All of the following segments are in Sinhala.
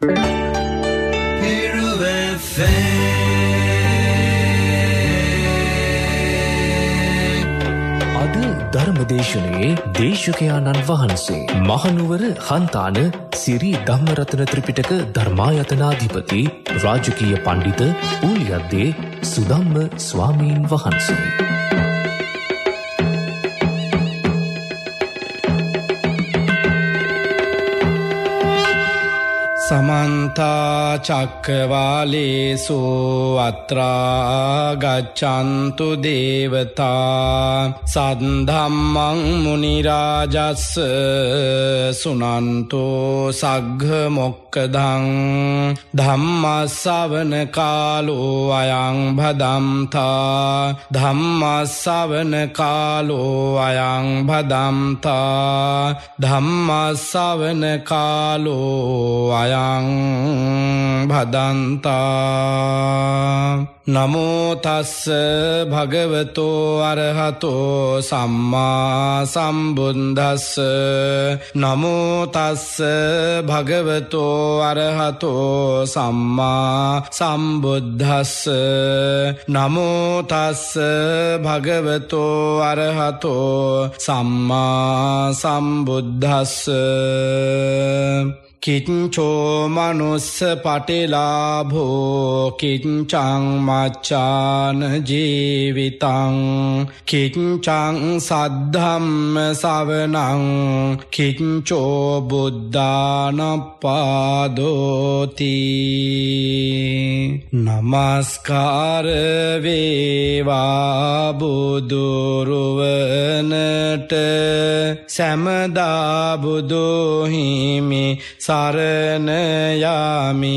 අද ධර්මදේශනයේ දේශකයාණන් වහන්සේ මහනුවර හන්තාන සිරි ධම්මරතන ත්‍රිපිටක ධර්මායතනාධිපති රාජකීය පණ්ඩිත ඌලියද්දේ සුදම්ම ස්වාමීන් වහන්සේ. සමන්තා චක්කවාලේසු අත්‍රාගච්චන්තු දේවතා සද්ධම්මං මුනිරාජස්ස සුනන්තෝ සග්හ මොක්කදං ධම්මස්සවන කාලෝ අයං භදම්තා ධම්මස්සවන කාලෝ අයං භදම්තා ධම්මස්සවන කාලෝ අයං ඉදං භදන්තා නමෝතස්ස භගවතෝ අරහතෝ සම්මා සම්බුන්දස්ස නමෝතස්ස භගවතෝ අරහතෝ සම්මා සම්බුද්ධස්ස නමෝතස්ස භගවතෝ අරහතෝ සම්මා සම්බුද්ධස්ස කිච්චෝ මනුස්ස පටිලාභෝ කිච්චං මච්චාන ජීවිතං කිච්චං සද්ධම්ම සවනං කිච්චෝ බුද්ධාන පාදෝති නමස්කාර වේවා බුදුරුවනට සැමදා බුදුහිමි සරණයාමි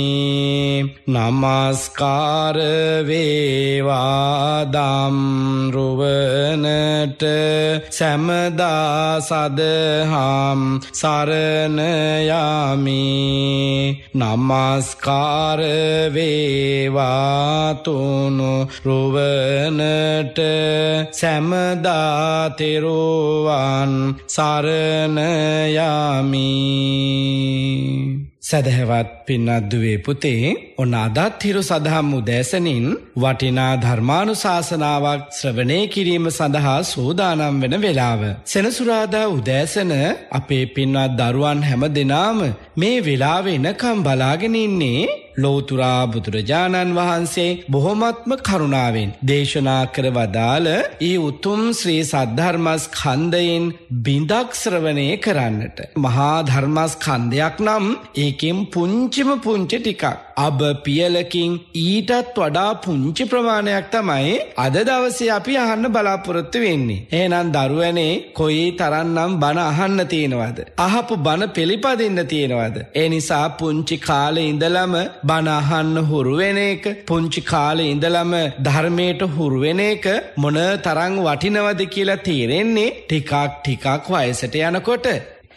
නමස්කාරවේවාදම්රුවනට සැමදා සදහම් සරණයාමි නමස්කාරවේවාතුුණු රුවනට සැමදාතිරුවන් සරණයාමී සැදැහැවත් පින්නද්දුවේ පුතේ ඔන්න අදත් හිරු සඳහම් උදෑසනින් වටිනා ධර්මානු ශාසනාවක් ශ්‍රවණය කිරීම සඳහා සූදානම් වෙන වෙලාව. සෙනසුරාදා උදෑසන අපේ පින්වත් දරුවන් හැම දෙනාම මේ වෙලාව එනකම් බලාගෙන ඉන්නේ ලෝතුරා බුදුරජාණන් වහන්සේ බොහොමත්ම කරුණාවෙන් දේශනා කර වදාළ ඒ උතුම් ශ්‍රී සද්ධර්මස් කන්දයෙන් බිඳක්ශ්‍රවනය කරන්නට. මහා ධර්මස් කන්දයක් නම් ඒකෙන් පුංචිම පුංචි ටිකක්. අබ පියලකින් ඊටත් වඩා පුංචි ප්‍රමාණයක් තමයි අද දවසේ අපි අහන්න බලාපොරොත්තු වෙන්නේ. එහෙනම් දරුවනේ කොයි තරන්නම් බණ අහන්න තියෙනවද? අහපු බණ පිළිපදින්න තියෙනවද? ඒ නිසා පුංචි කාලේ ඉඳලම බණ අහන්න හුරු වෙන එක, පුංචි කාලේ ඉඳලම ධර්මයට හුරු වෙන එක මොන තරම් වටිනවද කියලා තේරෙන්නේ ටිකක් ටිකක් වයසට යනකොට.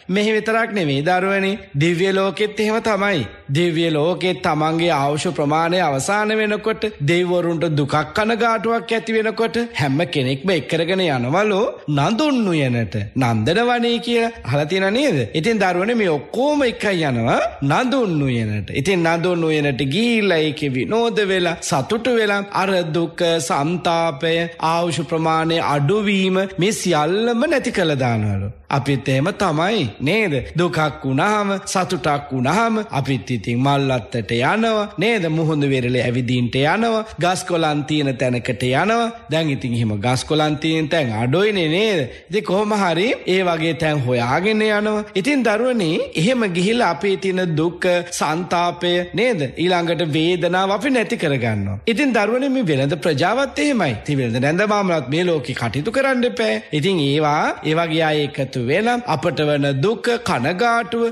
මෙහි විතරක් නෙමේ දරුවනි දිව්‍ය ලෝකෙත් එහෙම තමයි. දිව්‍ය ලෝකෙත් තමන්ගේ අවශ්‍ය ප්‍රමාණය අවසාන වෙනකොට දෙව්වරුන්ට දුකක් කනගාටුවක් ඇති වෙනකොට හැම කෙනෙක්ම එක්කරගෙන යනවලු නඳුන්නුයනට නන්දන වනේ කියලා අහලා තියෙන නේද? ඉතින් දරුවනේ මේ ඔක්කොම එකයි යනවා නඳුන්නුයනට. ඉතින් නඳුන්නුයනට ගිහිල්ලා ඒකේ විනෝද වෙලා සතුටු වෙලා අර දුක සන්තාපය අවශ්‍ය ප්‍රමාණය අඩුවීම මේ සියල්ලම නැති කළ දානවලු. අපිත් එහෙම තමයි නේද දුකක් වුණාම සතුටක් වුණාම අපිත් ඉතින් මල්ලත්තට යනවා නේද මුහුදු වෙරළේ ඇවිදින්ට යනවා ගස් කොලන් තියෙන තැනකට යනවා දැන් ඉතින් එහෙම ගස් කොලන් තියෙන තැන් අඩොයිනේ නේද ඉතින් කොහොම හරි ඒ වගේ තැන් හොයාගෙන යනවා ඉතින් දරුවනේ එහෙම ගිහිල්ලා අපේ තියෙන දුක සන්තාපය නේද ඊළඟට වේදනාව අපි නැති කරගන්නවා ඉතින් දරුවනේ මේ වෙළඳ ප්‍රජාවත් එහෙමයි ඉතින් වෙළඳ නැඳ බාමලත් මේ ලෝකේ කටයුතු කරන්න එපා ඉතින් ඒවා ඒ වගේ අය එකතු වෙලා අපට වෙන දුක කනගාටුව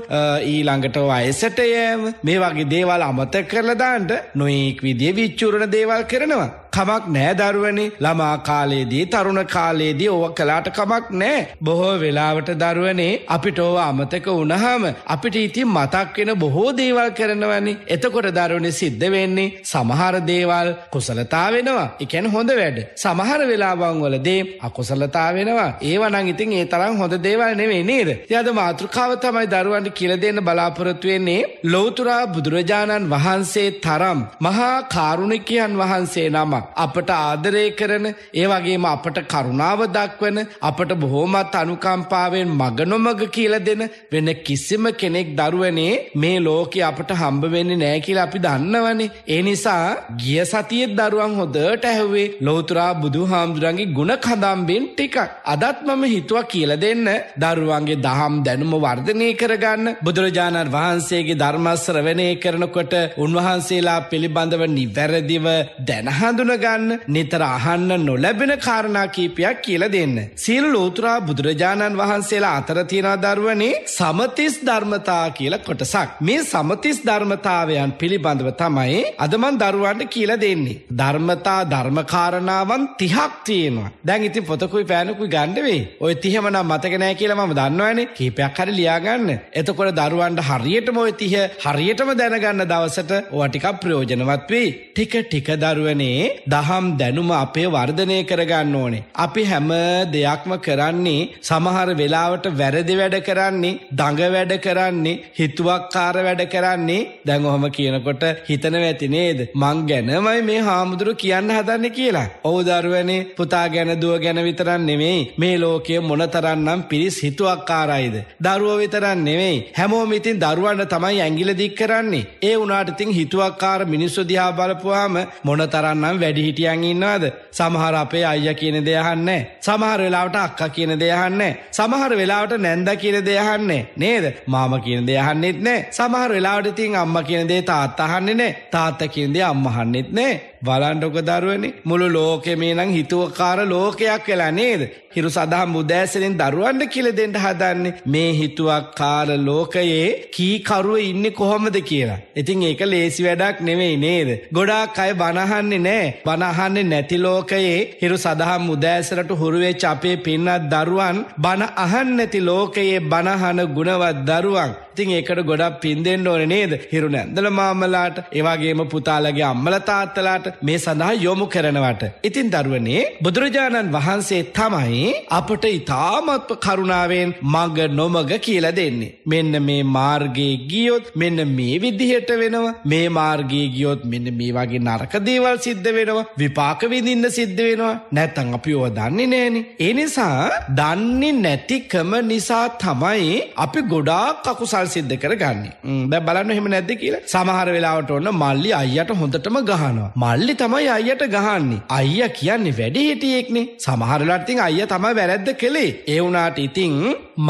ඊළඟට වයසට යෑම මේ වගේ දේවල් අමත කරලදාන්ට නොයෙක් විදිිය විච්චූරණ දේවල් කරනවා. කමක් නෑ දරුවනේ ළමා කාලයේදී තරුණ කාලයේදී ඕව කළාට කමක් නෑ බොහෝ වෙලාවට දරුවනේ අපිට ඕව අමතක වුණාම අපිට ඉතින් මතක් වෙන බොහෝ දේවල් කරනවනේ එතකොට දරුවනේ සිද්ධ වෙන්නේ සමහර දේවල් කුසලතා වෙනවා ඒ කියන්නේ හොඳ වැඩ සමහර වෙලාවන් වලදී අකුසලතා වෙනවා ඒව නම් ඉතින් ඒ තරම් හොඳ දේවල් නෙවෙයි නේද ඉතින් මාතෘකාව තමයි දරුවන්ට කියලා දෙන්න බලාපොරොත්තු වෙන්නේ ලෞතර බුදුරජාණන් වහන්සේ තරම් මහා කාරුණිකයන් වහන්සේ නමක් අපට ආදරය කරන ඒ වගේම අපට කරුණාව දක්වන අපට බොහෝමත් අනුකම්පාවෙන් මගනොමග කියල දෙන වෙන කිසිම කෙනෙක් දරුවනේ මේ ලෝකෙ අපට හම්බ වෙන්නේ නෑ කියලා අපි දන්නවනේ. ඒ නිසා ගිය සතියේ දරුවන් හොදට ඇහුවේ ලෞතරා බුදුහාමුදුරන්ගේ ගුණ කදම්බෙන් ටිකක්. අදත් මම හිතුවා කියලා දෙන්න දරුවන්ගේ දහම් දැනුම වර්ධනය කරගන්න බුදුරජාණන් වහන්සේගේ ධර්ම ශ්‍රවණය කරනකොට උන්වහන්සේලා පිළිබඳව නිවැරදිව දැන හඳුන ගන්න නිතර අහන්න නොලැබෙන කාරණා කීපයක් කියලා දෙන්න. සීල් ලෝතුරා බුදුරජාණන් වහන්සේලා අතර තියෙන දරුවනේ සමතිස් ධර්මතා කියලා කොටසක්. මේ සමතිස් ධර්මතාවයන් පිළිබඳව තමයි අද මන් දරුවන්ට කියලා දෙන්නේ. ධර්මතා ධර්මකාරණාවන් 30ක් තියෙනවා. දැන් ඉතින් පොතකුයි පෑනකුයි ගන්න වෙයි. ওই 30ම නම් මතක නැහැ කියලා මම දන්නවනේ. කීපයක් හරි ලියා ගන්න. එතකොට දරුවන්ට හරියටම ওই 30 හරියටම දැනගන්න දවසට ඔවා ටිකක් ප්‍රයෝජනවත් වෙයි. ටික ටික දරුවනේ දහම් දැනුම අපේ වර්ධනය කරගන්න ඕනේ. අපි හැම දෙයක්ම කරන්නේ සමහර වෙලාවට වැරදි වැඩ කරන්නේ දඟ වැඩ කරන්නේ හිතුවක්කාර වැඩ කරන්නේ දැන් ඔහොම කියනකොට හිතනව ඇති නේද? මං ගැනමයි මේ හාමුදුරු කියන්න හදන්නේ කියලා. ඔව් දරුවනේ පුතා ගැන දුව ගැන විතරක් නෙමෙයි මේ ලෝකයේ මොනතරම්නම් පිරිස් හිතුවක්කාරයිද? දරුවෝ විතරක් නෙමෙයි හැමෝම ඉතින් දරුවන්ට තමයි ඇඟිලි දික් කරන්නේ. ඒ වුණාට ඉතින් හිතුවක්කාර මිනිස්සු දිහා බලපුවාම මොනතරම්නම් වැඩිහිටියන් ඉන්නවාද සමහර අපේ අයිය කියන දෙයහන්නේ සමහර වෙලාවට අක්කා කියන දෙයහන්නේ සමහර වෙලාවට නැන්ද කියන දෙයහන්නේ නේද මාම කියන දෙයහන්නෙත් නෑ සමහර වෙලාවට ඉතින් අම්මා කියන දේ තාත්තා අහන්නේ නෑ තාත්තා කියන දේ අම්මා අහන්නෙත් නෑ බලන්ඩොක දරුවනි මුළු ලෝකෙ මේ නම් හිතුවකාර ලෝකයක් වෙලා නේද. හිරු සඳහම් බුදෑසරෙන් දරුවන්ට කියල දෙෙන්ට හදන්නේ මේ හිතුවක්කාර ලෝකයේ කීකරුව ඉන්න කොහොමද කියලා. ඉතින් ඒක ලේසි වැඩක් නෙවෙයි නේද. ගොඩාක් අය බණහන්නේ නෑ බනහන්නේ නැති ලෝකයේ හිරු සඳහම් මුදෑසරට හුරුවෙච් අපේ පින්නත් දරුවන් බණ අහන් නැති ලෝකයේ බණහන ගුණවත් දරුවන් ඉතින් ඒකට ගොඩක් පින් දෙන්න ඕනේ නේද? හිරු නැන්දල මාමලාට, ඒ වගේම පුතාලගේ අම්මලා තාත්තලාට මේ සඳහා යොමු කරනවට. ඉතින් දරුවනේ බුදුරජාණන් වහන්සේ තමයි අපට ඊ타මත් කරුණාවෙන් මඟ නොමඟ කියලා දෙන්නේ. මෙන්න මේ මාර්ගයේ ගියොත් මෙන්න මේ විදිහට වෙනවා. මේ මාර්ගයේ ගියොත් මෙන්න මේ වගේ නරක දේවල් සිද්ධ වෙනවා. විපාක විඳින්න සිද්ධ වෙනවා. නැත්තම් අපි ඕවා දන්නේ නැහනේ. ඒ නිසා දන්නේ නැතිකම නිසා තමයි අපි ගොඩාක් අකුසල් කුසල් සිද්ධ කරගන්න දැ බලන්න හෙම නැද්ද කියලා සමහර වෙලාවට ඔන්න මල්ලි අයියට හොඳටම ගහනවා. මල්ලි තමයි අයියට ගහන්නේ. අයිය කියන්නේ වැඩි හිටියෙක්නේ සමහරලටතින් අයිය තමයි වැරැද්ද කළේ. ඒවුනාට ඉතිං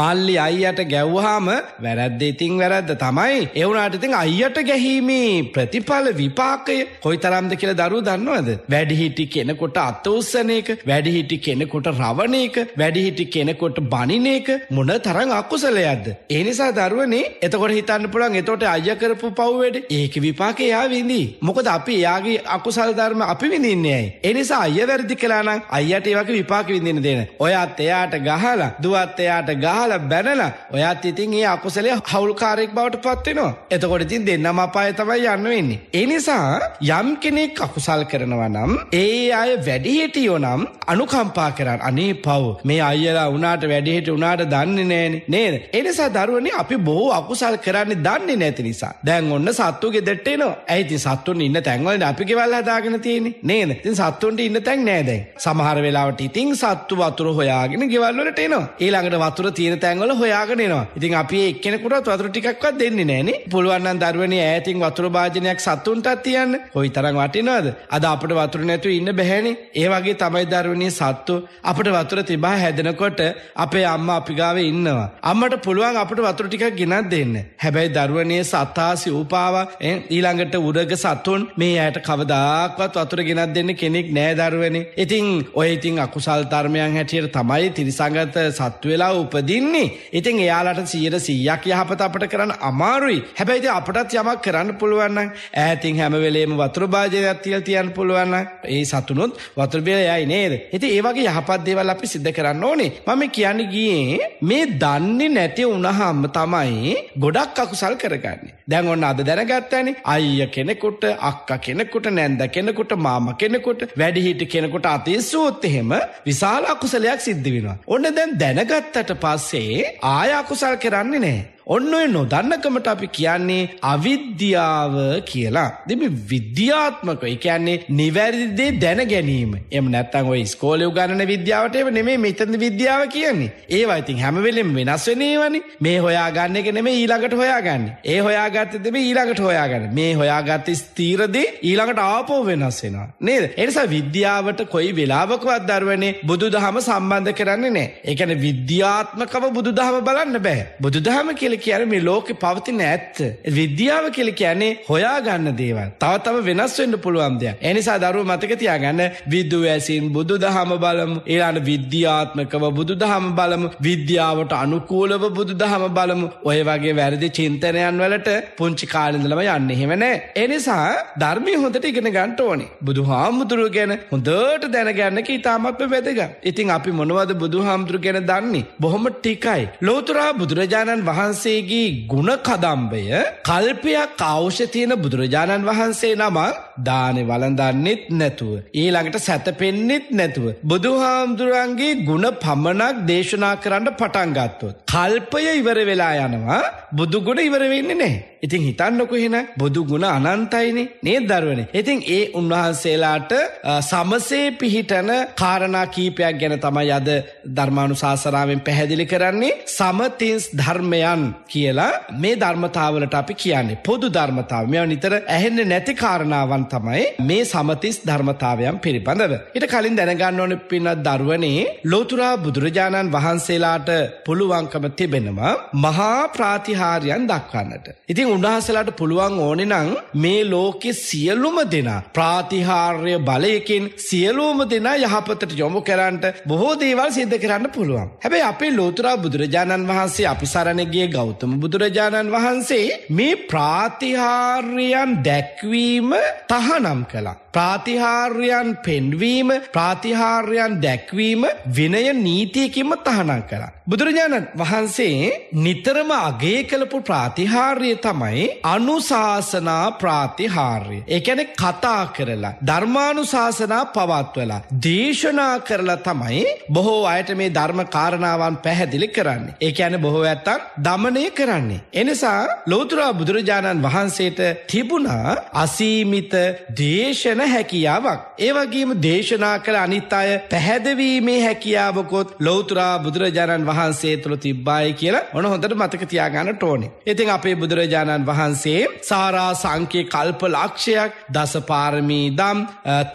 මල්ලි අයියට ගැව්හාම වැරැද්ද ඉතිං වැරැද්ද තමයි. ඒවුනාට ඉතිං අයියට ගැහීමේ ප්‍රතිඵල විපාකය කොයි තරම්ද කියල දරු දන්නවද. වැඩිහිටි කෙනකොට අත්ත උස්සනයක වැඩිහිටි කෙනෙකොට රවණයක වැඩිහිටි කෙනකොට බනිනයක මොන තරං අකුසලයක්ද. එනිසා දරුවනේ එතකොට හිතන්න පුළුවන් එතකොට අය කරපු පව්වට ඒක විපාක එයා විඳී. මොකද අපි එයාගේ අකුසල් ධර්ම අපි විඳින්නේ ඇයි. ඒ නිසා අය වැරදි කළා නම් අයියට ඒ වගේ විපාක විඳින්න දෙන. ඔයත් එයාට ගහලා, දුවත් එයාට ගහලා බැනලා ඔයත් ඉතින් ඒ අකුසලයේ හවුල්කාරයෙක් බවට පත් වෙනවා. එතකොට ඉතින් දෙන්නම අපාය තමයි යන්න වෙන්නේ. ඒ නිසා යම් කෙනෙක් අකුසල් කරනවා නම් ඒ අය වැඩි හිටියෝ නම් අනුකම්පා කරන්න. අනේ පව් මේ අයියලා උනාට වැඩි හිටි උනාට දන්නේ නෑනේ නේද? ඒ නිසා දරුවනේ අපි බොහෝ අකුසල් කරන්නේ දන්නේ නැති නිසා. දැන් ඔන්න සත්තුගේ දෙට්ට එනවා. ඇයි ඉතින් සත්තුන් ඉන්න තැන්වල අපි ගෙවල් හදාගෙන තියෙන්නේ නේද? ඉතින් සත්තුන්ට ඉන්න තැන් නෑ දැන්. සමහර වෙලාවට ඉතින් සත්තු වතුර හොයාගෙන ගෙවල් වලට එනවා. ඊළඟට වතුර තියෙන තැන්වල හොයාගෙන එනවා. ඉතින් අපි එක්කෙනෙකුටවත් වතුර ටිකක්වත් දෙන්නේ නෑනේ. පුළුවන් නම් දරුවනේ ඈතින් වතුර භාජනයක් සත්තුන්ටත් තියන්න. කොයි තරම් වටිනවද? අද අපිට වතුර නැතුව ඉන්න බැහැනේ. ඒ වගේ තමයි දරුවනේ සත්තු අපිට වතුර තිබා හැදෙනකොට අපේ අම්මා අපි ගාවේ ඉන්නවා. අම්මට පුළුවන් අපිට වතුර ටිකක් ගෙනත් දානයක් දෙන්න. හැබැයි දරුවනේ සත්තා සිව්පාව ඊළඟට උරග සත්තුන් මේ ඇයට කවදාක්වත් වතුර ගෙනත් දෙන්න කෙනෙක් නෑ දරුවනේ. ඉතින් ඔය ඉතින් අකුසල් ධර්මයන් හැටියට තමයි තිරිසඟත සත්තු වෙලා උපදින්නේ. ඉතින් එයාලට සියයට සීයක් යහපත අපට කරන්න අමාරුයි. හැබැයිති අපටත් යමක් කරන්න පුළුවන්න ඇතින් හැමවෙලේම වතුර භාජනයක් තියල් තියන් පුළුවන්න ඒ සතුනුත් වතුරබිල යයි නේද. ඇති ඒවගේ යහපත්දේවල් අපි සිද්ධ කරන්න ඕනේ. මම කියන්න ගියේ මේ දන්නේ නැති උනහම්ම තමයි මේ ගොඩක් අකුසල් කරගන්නේ. දැන් ඔන්න අද දැනගත්තානේ අයිය කෙනෙකුට අක්කා කෙනෙකුට නැන්ද කෙනෙකුට මාමා කෙනෙකුට වැඩිහිටි කෙනෙකුට අතිස්සුවොත් එහෙම විශාල අකුසලයක් සිද්ධ වෙනවා. ඔන්න දැන් දැනගත්තට පස්සේ ආය අකුසල් කරන්නේ නැහැ. ඔන්න ඔය නොදන්නකමට අපි කියන්නේ අවිද්‍යාව කියලා. දෙමි විද්‍යාත්මක ඒ කියන්නේ නිවැරදිදේ දැන ගැනීම. එම නැත්තම් ඔය ස්කෝලේ උගන්නන විද්‍යාවට එව නෙමෙයි මෙතන විද්‍යාව කියන්නේ. ඒවා ඉතින් හැම වෙලෙම වෙනස් වෙන ඒවානේ. මේ හොයාගන්න එක නෙමෙයි ඊළඟට හොයාගන්නේ. ඒ හොයාගත්තේ දෙමෙයි ඊළඟට හොයාගන්න. මේ හොයාගත්ත ස්ථීර දේ ඊළඟට ආපෝ වෙනස් වෙනවා. නේද? ඒ නිසා විද්‍යාවට කොයි වෙලාවකවත් දරුවනේ බුදුදහම සම්බන්ධ කරන්නේ නැහැ. ඒ කියන්නේ විද්‍යාත්මකව බුදුදහම බලන්න බෑ. බුදුදහම කියලා කියලා කියන්නේ මේ ලෝකේ පවතින ඇත්ත. විද්‍යාව කියලා කියන්නේ හොයාගන්න දේවල්. තව තව වෙනස් වෙන්න පුළුවන් දෙයක්. ඒ නිසා දරුවෝ මතක තියාගන්න විදු ඇසින් බුදුදහම බලමු. ඊළඟ විද්‍යාත්මකව බුදුදහම බලමු. විද්‍යාවට අනුකූලව බුදුදහම බලමු. ඔය වගේ වැරදි චින්තනයන් වලට පුංචි කාලේ ඉඳලම යන්නේ එහෙම නැහැ. ඒ නිසා ධර්මයේ හොඳට ඉගෙන ගන්න ඕනේ. බුදුහාමුදුරුවෝ ගැන හොඳට දැනගන්න එක ඉතාමත් වැදගත්. ඉතින් අපි මොනවද බුදුහාමුදුරුවෝ ගැන දන්නේ? බොහොම ටිකයි. ලෝතුරා බුදුරජාණන් වහන්සේ වහන්සේගේ ගුණ කදම්බය කල්පයක් අවශ්‍ය තියෙන බුදුරජාණන් වහන්සේ නම දානෙ වළඳන්නෙත් නැතුව. ඊළඟට සැතපෙන්නෙත් නැතුව. බුදුහාමුදුරන්ගේ ගුණ පමණක් දේශනා කරන්න පටන් ගත්තොත්. කල්පය ඉවර වෙලා යනවා බුදුගුණ ඉවර වෙන්නේ නැහැ. ඉතින් හිතන්නකො එහෙන බුදු ගුණ අනන්තයිනේ නේද දරුවනේ. ඉතින් ඒ උන්වහන්සේලාට සමසේ පිහිටන කාරණා කීපයක් ගැන තමයි අද ධර්මානුශාසනාවෙන් පැහැදිලි කරන්නේ සමතිස් ධර්මයන් කියලා මේ ධර්මතාවලට අපි කියන්නේ පොදු ධර්මතාව. මේවා නිතර ඇහෙන්නේ නැති කාරණාවන් තමයි මේ සමතිස් ධර්මතාවයන් පිළිබඳව. ඊට කලින් දැනගන්න ඕනේ පින්වත් දරුවනේ ලෝතුරා බුදුරජාණන් වහන්සේලාට පුළුවන්කම තිබෙනවා මහා ප්‍රාතිහාර්යන් දක්වන්නට. ඉතින් උන්වහන්සේලාට පුළුවන් ඕනේ නම් මේ ලෝකේ සියලුම දෙනා ප්‍රාතිහාර්ය බලයකින් සියලුම දෙනා යහපතට යොමු කරන්නට බොහෝ දේවල් සිද්ධ කරන්න පුළුවන්. හැබැයි අපේ ලෝතුරා බුදුරජාණන් වහන්සේ අපි සරණ ගිය ගෞතම බුදුරජාණන් වහන්සේ මේ ප්‍රාතිහාර්යන් දැක්වීම තහනම් කළා. ප්‍රාතිහාර්යන් පෙන්වීම ප්‍රාතිහාර්යන් දැක්වීම විනය නීතියකින්ම තහනම් කළා. බුදුරජාණන් වහන්සේ නිතරම අගේ කළපු ප්‍රාතිහාර්ය තමයි අනුශාසනා ප්‍රාතිහාර්ය. ඒ කියන්නේ කතා කරලා ධර්මානුශාසනා පවත්වලා දේශනා කරලා තමයි බොහෝ අයට මේ ධර්ම කාරණාවන් පැහැදිලි කරන්නේ. ඒ කියන්නේ බොහෝ ඇත්තන් දමන ශ්‍රවණය කරන්නේ. එනිසා ලෝතුරා බුදුරජාණන් වහන්සේට තිබුණා අසීමිත දේශන හැකියාවක්. ඒ වගේම දේශනා කළ අනිත් අය පැහැදවීමේ හැකියාවකොත් ලෝතුරා බුදුරජාණන් වහන්සේ තුළ තිබ්බායි කියලා ඔන හොඳට මතක තියාගන්න ඕනේ. ඉතින් අපේ බුදුරජාණන් වහන්සේ සාරා සංකේ කල්ප ලක්ෂයක් දසපාරමී දම්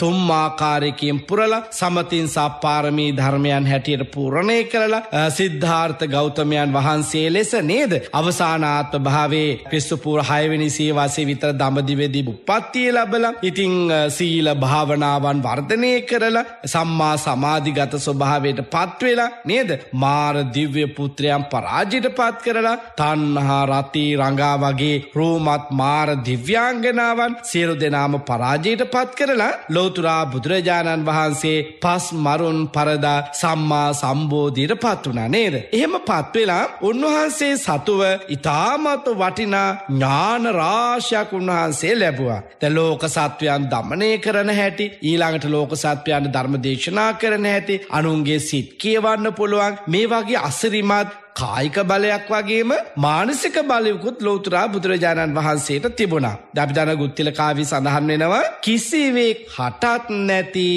තුම්මාකාරයකයෙන් පුරලා සමතින් සප්පාරමී ධර්මයන් හැටියට පූරණය කරලා සිද්ධාර්ථ ගෞතමයන් වහන්සේ ලෙස නේ නේද. අවසානාත්ම භාවේ පිස්සුපුර හයවැනි සේවාසේ විතර දඹදිවෙදී උපත්තිය ලබල ඉතිං සීල භාවනාවන් වර්ධනය කරලා සම්මා සමාධිගත ස්වභාවයට පත්වෙලා නේද මාර දිව්‍ය පුත්‍රයම් පරාජිට පත් කරලා තන්නහා රතී රඟා වගේ රෝමත් මාර දිව්‍යංගනාවන් සියලු දෙනාම පරාජයට පත් කරලා ලෝතුරා බුදුරජාණන් වහන්සේ පස් මරුන් පරදා සම්මා සම්බෝධීර පත් වනා නේද. එහෙම පත්වෙලා උන්වහන්සේ සතුව ඉතාමත් වටිනා ඥාන රාශයක් උන්වහන්සේ ලැබවා. ද ලෝක සත්වයන් දමනය කරන හැටි ඊළඟට ලෝක සත්වයන් ධර්ම දේශනා කරන හැටි අනුන්ගේ සිත් කියවන්න පුළුවන් මේ වගේ අසිරිමත් කායික බලයක් වගේම මානසික බලයකුත් ලෝතුරා බුදුරජාණන් වහන්සේට තිබුණා. දබිධන ගුත්තිල කාවි සඳහන් වෙනවා කිසිවේ හටත් නැති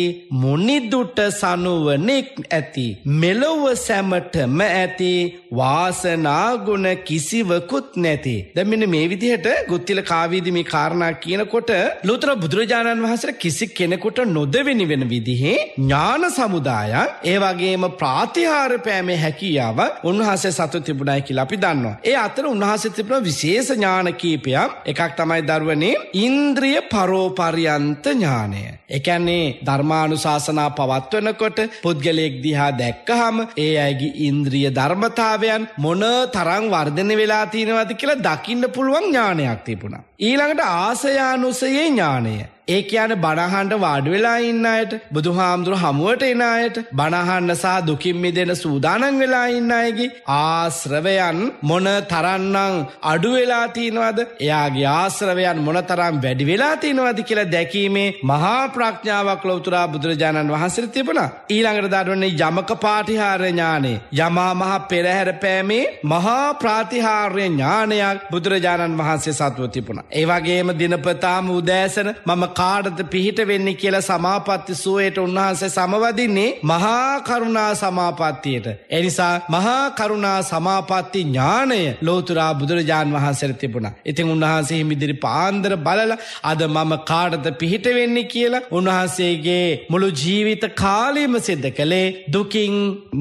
මුනිදුට සනුවනෙක් ඇති. මෙලොව සැමටම ඇති වාසනාගුණ කිසිවකුත් නැති. දැමින මේ විදිහට ගුත්තිල කාවීදි මේ කාරණා කියනකොට ලෝතර බුදුරජාණන් වහන්සට කිසි කෙනෙකුට නොදවෙනි වෙන විදිහේ ඥාන සමුදායක් ඒවගේම ප්‍රාතිහාර පෑමේ හැකියාව උන්වහස සතු තිබුණයි කියලා අපි දන්නවා. ඒ අතර උන්වහන්සේ තිබුණ විශේෂ ඥාන කීපයක් එකක් තමයි දරුවනේ ඉන්ද්‍රිය පරෝපරියන්ත ඥානය. ඒ කියන්නේ ධර්මානුශාසනා පවත්වනකොට පුද්ගලයෙක් දිහා දැක්කහම ඒ අයගේ ඉන්ද්‍රිය ධර්මතාවයන් මොන තරම් වර්ධනය වෙලා තියෙනවද කියලා දකින්න පුළුවන් ඥානයක් තිබුණා. ඊළඟට ආසයානුසයේ ඥානය. ඒ කියන බණහන්ට වාඩි වෙලා ඉන්න අයට බුදුහාමුදුරු හමුවට එන අයට බණහන්න සහ දුකින් මිදෙන සූදානම් වෙලා ඉන්න අයගේ ආශ්‍රවයන් මොන තරන්නම් අඩු වෙලා තියනවද එයාගේ ආශ්‍රවයන් මොන තරම් වැඩි වෙලා තියනවද කියලා දැකීමේ මහා ප්‍රඥාවක් ලොවතුරා බුදුරජාණන් වහන්සේ තිබුණා. ඊළඟට දාඩවන්නේ යමක පාටිහාර ඥානය. යමා මහ පෙරහැර පෑමේ මහා ප්‍රාතිහාර්ය ඥානයක් බුදුරජාණන් වහන්සේ සත්ව තිබුණා. ඒවගේම දිනපතාම උදෑසන මම කාඩත පිහිට වෙන්න කියලා සමාපත්ති සුවයට උන්වහන්සේ සමවදින්නේ මහාකරුණා සමාපත්තියට. එනිසා මහාකරුණා සමාපත්ති ඥානය ලෝතුරා බුදුරජාන් වහන්සර තිබුණ. ඉතින් උන්වහන්සේ හිමිදිරි පාන්දර බලල අද මම කාඩත පිහිට වෙන්නේ කියලා උන්වහන්සේගේ මුළු ජීවිත කාලීම සිද්ධ කළේ දුකින්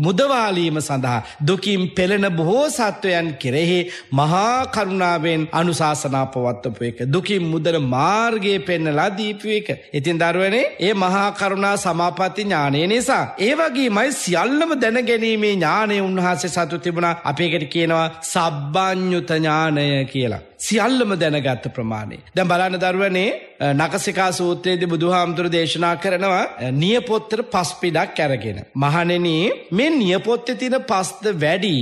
මුදවාලීම සඳහා දුකින් පෙළෙන බොහෝ සත්වයන් කෙරෙහි මහාකරුණාවෙන් අනුශාසනා පවත්ව හදපු එක. දුකින් මුදන මාර්ගය පෙන්නලා දීපු එක. ඉතින් දරුවනේ ඒ මහා කරුණා සමාපatti ඥානය නිසා ඒ වගේමයි සියල්ලම දැනගැනීමේ ඥානය උන්වහන්සේ සතු තිබුණා. අපි ඒකට කියනවා සබ්බඤ්ඤුත ඥානය කියලා. සියල්ලම දැනගත්ත ප්‍රමාණය. දැන් බලන්න දරුවනේ නකසිකා සූත්‍රයේදී බුදුහාමුදුරු දේශනා කරනවා නියපොත්තර පස් පිටක් අරගෙන. මහණෙනි මේ නියපොත්තේ තියෙන පස්ද වැඩි